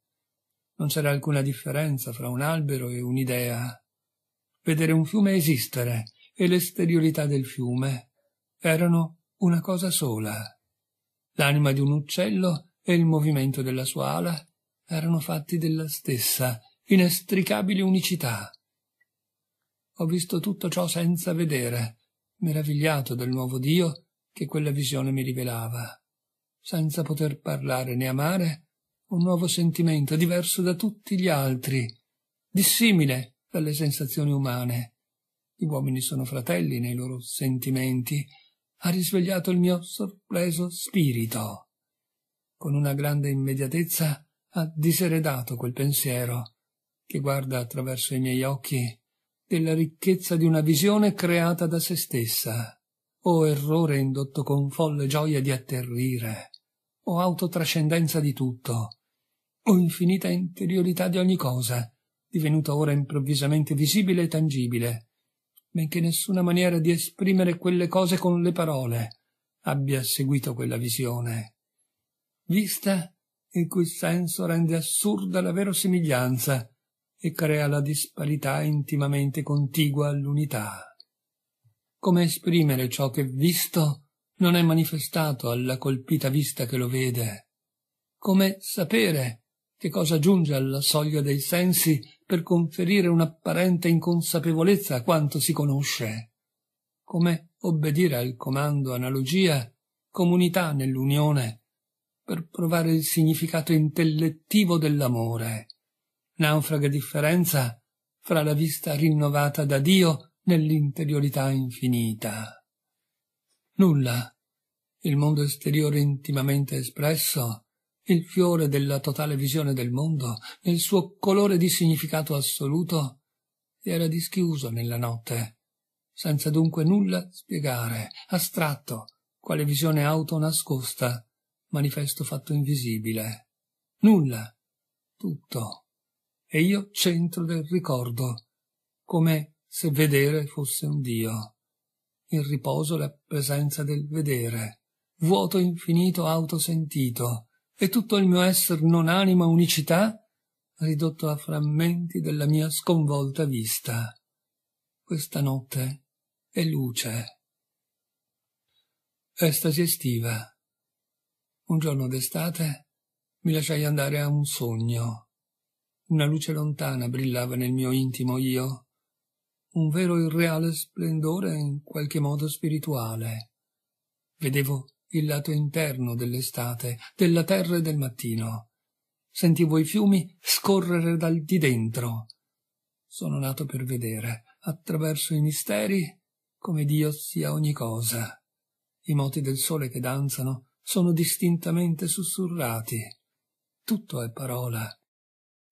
Non c'era alcuna differenza fra un albero e un'idea. Vedere un fiume esistere e l'esteriorità del fiume erano una cosa sola. L'anima di un uccello e il movimento della sua ala erano fatti della stessa inestricabile unicità. Ho visto tutto ciò senza vedere, meravigliato del nuovo Dio che quella visione mi rivelava, senza poter parlare né amare un nuovo sentimento diverso da tutti gli altri, dissimile dalle sensazioni umane. Gli uomini sono fratelli nei loro sentimenti. Ha risvegliato il mio sorpreso spirito. Con una grande immediatezza ha diseredato quel pensiero che guarda attraverso i miei occhi della ricchezza di una visione creata da se stessa. O errore indotto con folle gioia di atterrire, o autotrascendenza di tutto, o infinita interiorità di ogni cosa, divenuta ora improvvisamente visibile e tangibile, benché nessuna maniera di esprimere quelle cose con le parole abbia seguito quella visione. Vista il cui senso rende assurda la verosimiglianza e crea la disparità intimamente contigua all'unità. Come esprimere ciò che visto non è manifestato alla colpita vista che lo vede? Come sapere che cosa giunge alla soglia dei sensi per conferire un'apparente inconsapevolezza a quanto si conosce. Come obbedire al comando analogia, comunità nell'unione, per provare il significato intellettivo dell'amore. Naufraga differenza fra la vista rinnovata da Dio nell'interiorità infinita. Nulla, il mondo esteriore intimamente espresso, il fiore della totale visione del mondo, nel suo colore di significato assoluto, era dischiuso nella notte, senza dunque nulla spiegare, astratto, quale visione auto nascosta, manifesto fatto invisibile. Nulla, tutto. E io centro del ricordo, come se vedere fosse un Dio. In riposo la presenza del vedere, vuoto infinito autosentito, e tutto il mio essere non anima unicità, ridotto a frammenti della mia sconvolta vista. Questa notte è luce. Estasi estiva. Un giorno d'estate mi lasciai andare a un sogno. Una luce lontana brillava nel mio intimo io, un vero irreale splendore in qualche modo spirituale. Vedevo il lato interno dell'estate, della terra e del mattino. Sentivo i fiumi scorrere dal di dentro. Sono nato per vedere, attraverso i misteri, come Dio sia ogni cosa. I moti del sole che danzano sono distintamente sussurrati. Tutto è parola.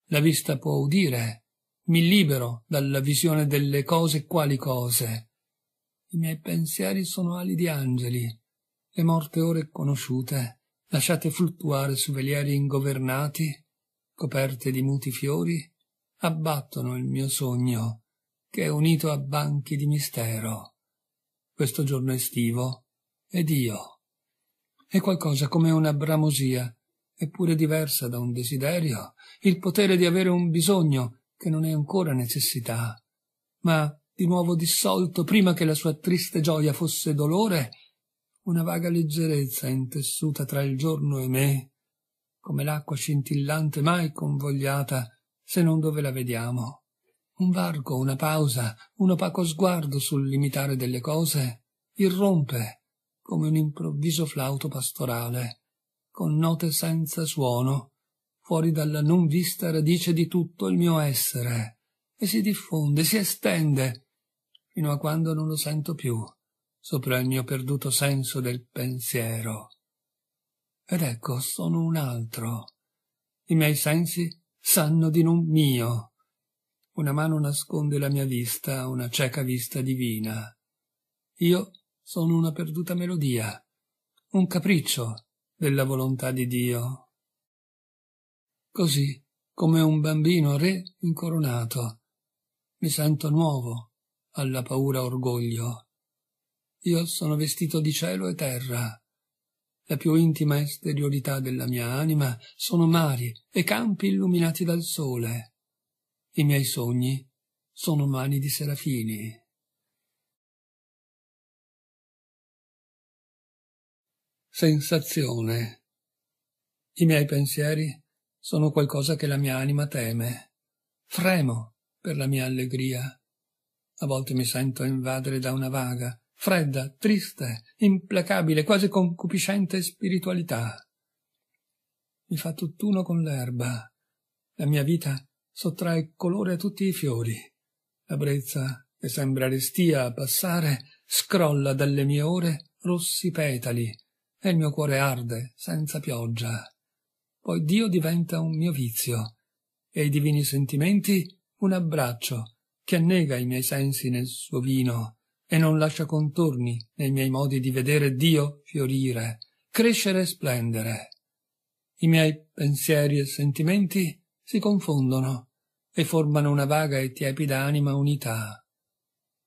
La vista può udire. Mi libero dalla visione delle cose quali cose. I miei pensieri sono ali di angeli, le morte ore conosciute, lasciate fluttuare su velieri ingovernati, coperte di muti fiori, abbattono il mio sogno, che è unito a banchi di mistero. Questo giorno estivo ed io. È qualcosa come una bramosia, eppure diversa da un desiderio, il potere di avere un bisogno che non è ancora necessità, ma di nuovo dissolto prima che la sua triste gioia fosse dolore una vaga leggerezza intessuta tra il giorno e me, come l'acqua scintillante mai convogliata se non dove la vediamo. Un varco, una pausa, un opaco sguardo sul limitare delle cose irrompe come un improvviso flauto pastorale, con note senza suono, fuori dalla non vista radice di tutto il mio essere, e si diffonde, si estende, fino a quando non lo sento più sopra il mio perduto senso del pensiero. Ed ecco, sono un altro. I miei sensi sanno di non mio. Una mano nasconde la mia vista, una cieca vista divina. Io sono una perduta melodia, un capriccio della volontà di Dio. Così, come un bambino re incoronato, mi sento nuovo alla paura orgoglio io sono vestito di cielo e terra. La più intima esteriorità della mia anima sono mari e campi illuminati dal sole. I miei sogni sono mani di serafini. Sensazione. I miei pensieri sono qualcosa che la mia anima teme. Fremo per la mia allegria. A volte mi sento invadere da una vaga, fredda, triste, implacabile, quasi concupiscente spiritualità. Mi fa tutt'uno con l'erba. La mia vita sottrae colore a tutti i fiori. La brezza, che sembra restia a passare, scrolla dalle mie ore rossi petali, e il mio cuore arde senza pioggia. Poi Dio diventa un mio vizio, e i divini sentimenti un abbraccio che annega i miei sensi nel suo vino, e non lascia contorni nei miei modi di vedere Dio fiorire, crescere e splendere. I miei pensieri e sentimenti si confondono e formano una vaga e tiepida anima unità,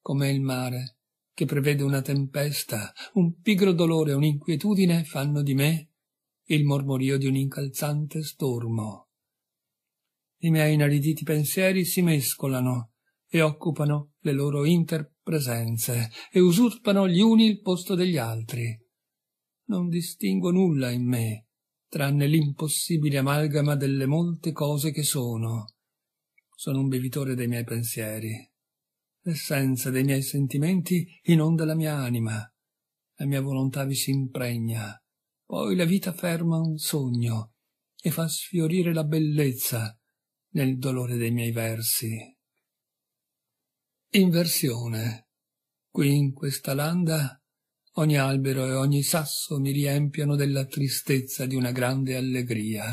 come il mare che prevede una tempesta, un pigro dolore, e un'inquietudine fanno di me il mormorio di un incalzante stormo. I miei inariditi pensieri si mescolano e occupano le loro inter presenze e usurpano gli uni il posto degli altri. Non distingo nulla in me, tranne l'impossibile amalgama delle molte cose che sono. Sono un bevitore dei miei pensieri. L'essenza dei miei sentimenti inonda la mia anima. La mia volontà vi si impregna. Poi la vita ferma un sogno e fa sfiorire la bellezza nel dolore dei miei versi. Inversione. Qui in questa landa ogni albero e ogni sasso mi riempiono della tristezza di una grande allegria.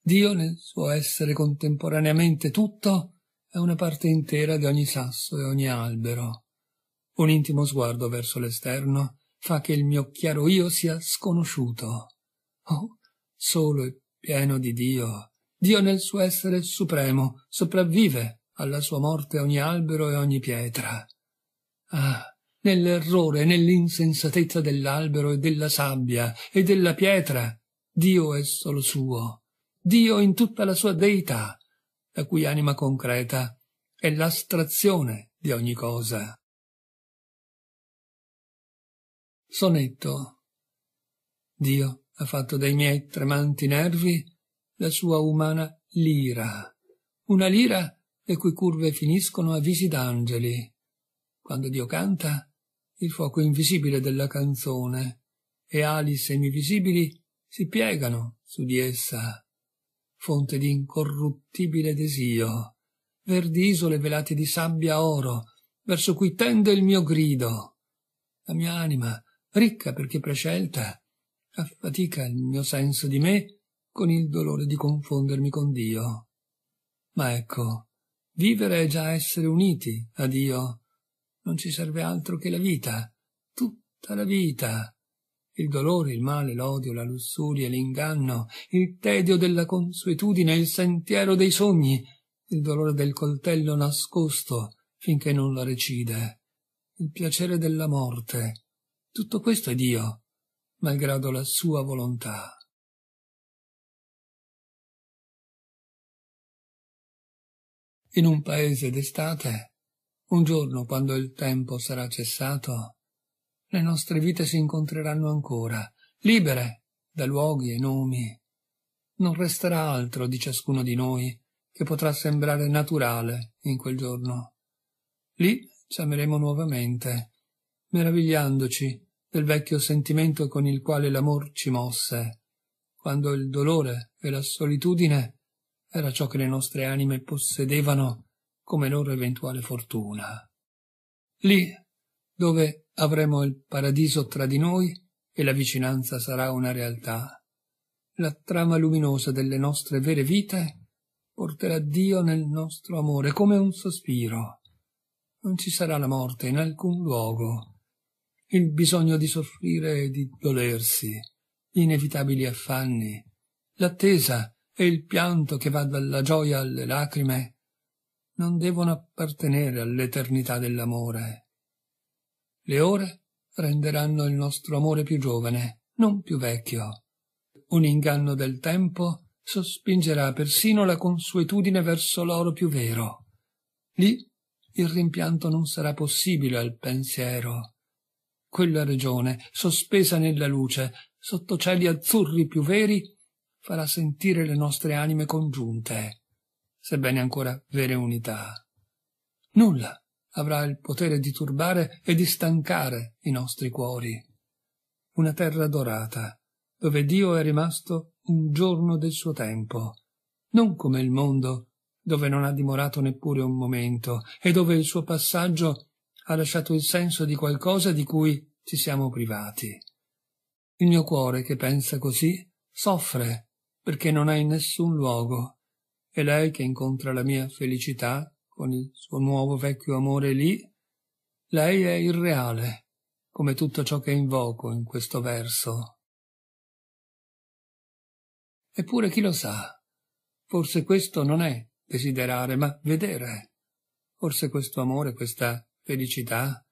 Dio nel suo essere contemporaneamente tutto è una parte intera di ogni sasso e ogni albero. Un intimo sguardo verso l'esterno fa che il mio chiaro io sia sconosciuto. Oh, solo e pieno di Dio, Dio nel suo essere supremo sopravvive alla sua morte ogni albero e ogni pietra. Ah, nell'errore, nell'insensatezza dell'albero e della sabbia e della pietra, Dio è solo suo, Dio in tutta la sua deità, la cui anima concreta è l'astrazione di ogni cosa. Sonetto Dio ha fatto dei miei tremanti nervi la sua umana lira, una lira le cui curve finiscono a visi d'angeli. Quando Dio canta, il fuoco invisibile della canzone e ali semivisibili si piegano su di essa, fonte di incorruttibile desio, verdi isole velate di sabbia oro, verso cui tende il mio grido. La mia anima, ricca perché prescelta, affatica il mio senso di me con il dolore di confondermi con Dio. Ma ecco, Vivere è già essere uniti a Dio. Non ci serve altro che la vita, tutta la vita. Il dolore, il male, l'odio, la lussuria, l'inganno, il tedio della consuetudine, il sentiero dei sogni, il dolore del coltello nascosto finché non la recide, il piacere della morte. Tutto questo è Dio, malgrado la sua volontà. in un paese d'estate, un giorno quando il tempo sarà cessato, le nostre vite si incontreranno ancora, libere da luoghi e nomi. Non resterà altro di ciascuno di noi che potrà sembrare naturale in quel giorno. Lì ci ameremo nuovamente, meravigliandoci del vecchio sentimento con il quale l'amor ci mosse, quando il dolore e la solitudine era ciò che le nostre anime possedevano come loro eventuale fortuna. Lì, dove avremo il paradiso tra di noi e la vicinanza sarà una realtà, la trama luminosa delle nostre vere vite porterà Dio nel nostro amore come un sospiro. Non ci sarà la morte in alcun luogo, il bisogno di soffrire e di dolersi, gli inevitabili affanni, l'attesa e il pianto che va dalla gioia alle lacrime non devono appartenere all'eternità dell'amore. Le ore renderanno il nostro amore più giovane, non più vecchio. Un inganno del tempo sospingerà persino la consuetudine verso l'oro più vero. Lì il rimpianto non sarà possibile al pensiero. Quella regione, sospesa nella luce, sotto cieli azzurri più veri, farà sentire le nostre anime congiunte, sebbene ancora vere unità. Nulla avrà il potere di turbare e di stancare i nostri cuori. Una terra dorata, dove Dio è rimasto un giorno del suo tempo, non come il mondo, dove non ha dimorato neppure un momento e dove il suo passaggio ha lasciato il senso di qualcosa di cui ci siamo privati. Il mio cuore che pensa così soffre perché non è in nessun luogo. E lei che incontra la mia felicità con il suo nuovo vecchio amore lì, lei è irreale, come tutto ciò che invoco in questo verso. Eppure chi lo sa, forse questo non è desiderare, ma vedere. Forse questo amore, questa felicità,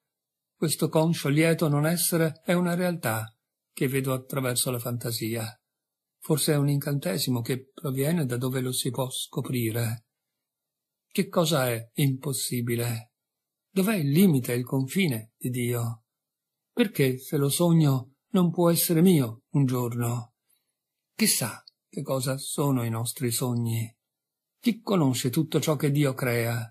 questo conscio lieto non essere è una realtà che vedo attraverso la fantasia. Forse è un incantesimo che proviene da dove lo si può scoprire. Che cosa è impossibile? Dov'è il limite, il confine di Dio? Perché se lo sogno non può essere mio un giorno? Chissà che cosa sono i nostri sogni. Chi conosce tutto ciò che Dio crea?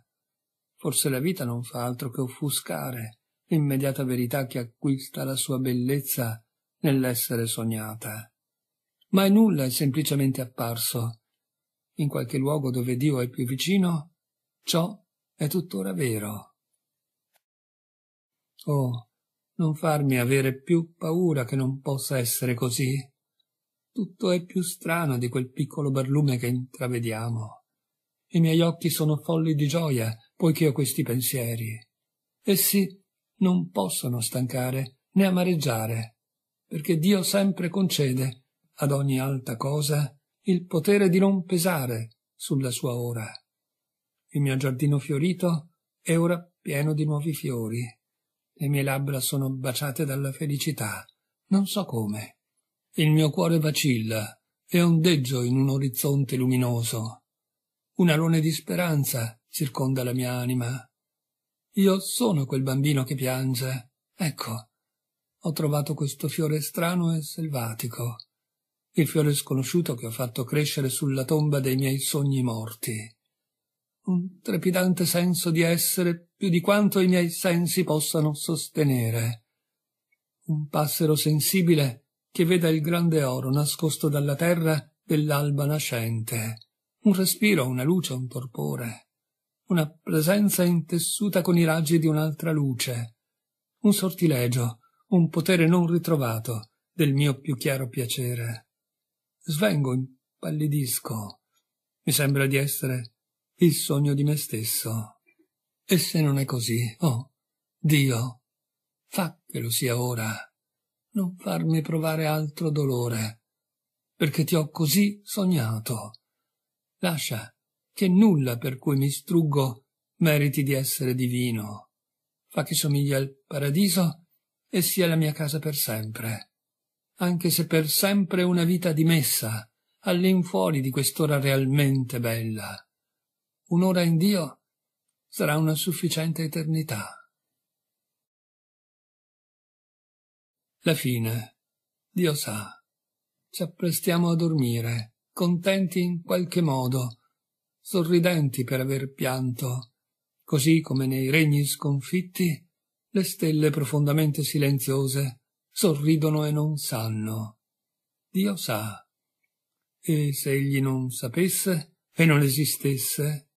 Forse la vita non fa altro che offuscare l'immediata verità che acquista la sua bellezza nell'essere sognata. Mai nulla è semplicemente apparso. In qualche luogo dove Dio è più vicino, ciò è tuttora vero. Oh, non farmi avere più paura che non possa essere così. Tutto è più strano di quel piccolo barlume che intravediamo. I miei occhi sono folli di gioia, poiché ho questi pensieri. Essi non possono stancare né amareggiare, perché Dio sempre concede ad ogni alta cosa il potere di non pesare sulla sua ora. Il mio giardino fiorito è ora pieno di nuovi fiori. Le mie labbra sono baciate dalla felicità, non so come. Il mio cuore vacilla e ondeggio in un orizzonte luminoso. Un alone di speranza circonda la mia anima. Io sono quel bambino che piange. Ecco, ho trovato questo fiore strano e selvatico il fiore sconosciuto che ho fatto crescere sulla tomba dei miei sogni morti. Un trepidante senso di essere più di quanto i miei sensi possano sostenere. Un passero sensibile che veda il grande oro nascosto dalla terra dell'alba nascente. Un respiro, una luce, un torpore. Una presenza intessuta con i raggi di un'altra luce. Un sortilegio, un potere non ritrovato del mio più chiaro piacere Svengo, impallidisco. Mi sembra di essere il sogno di me stesso. E se non è così, oh, Dio, fa che lo sia ora. Non farmi provare altro dolore, perché ti ho così sognato. Lascia che nulla per cui mi struggo meriti di essere divino. Fa che somigli al paradiso e sia la mia casa per sempre anche se per sempre una vita dimessa, all'infuori di quest'ora realmente bella. Un'ora in Dio sarà una sufficiente eternità. La fine. Dio sa. Ci apprestiamo a dormire, contenti in qualche modo, sorridenti per aver pianto, così come nei regni sconfitti le stelle profondamente silenziose sorridono e non sanno. Dio sa. E se egli non sapesse e non esistesse,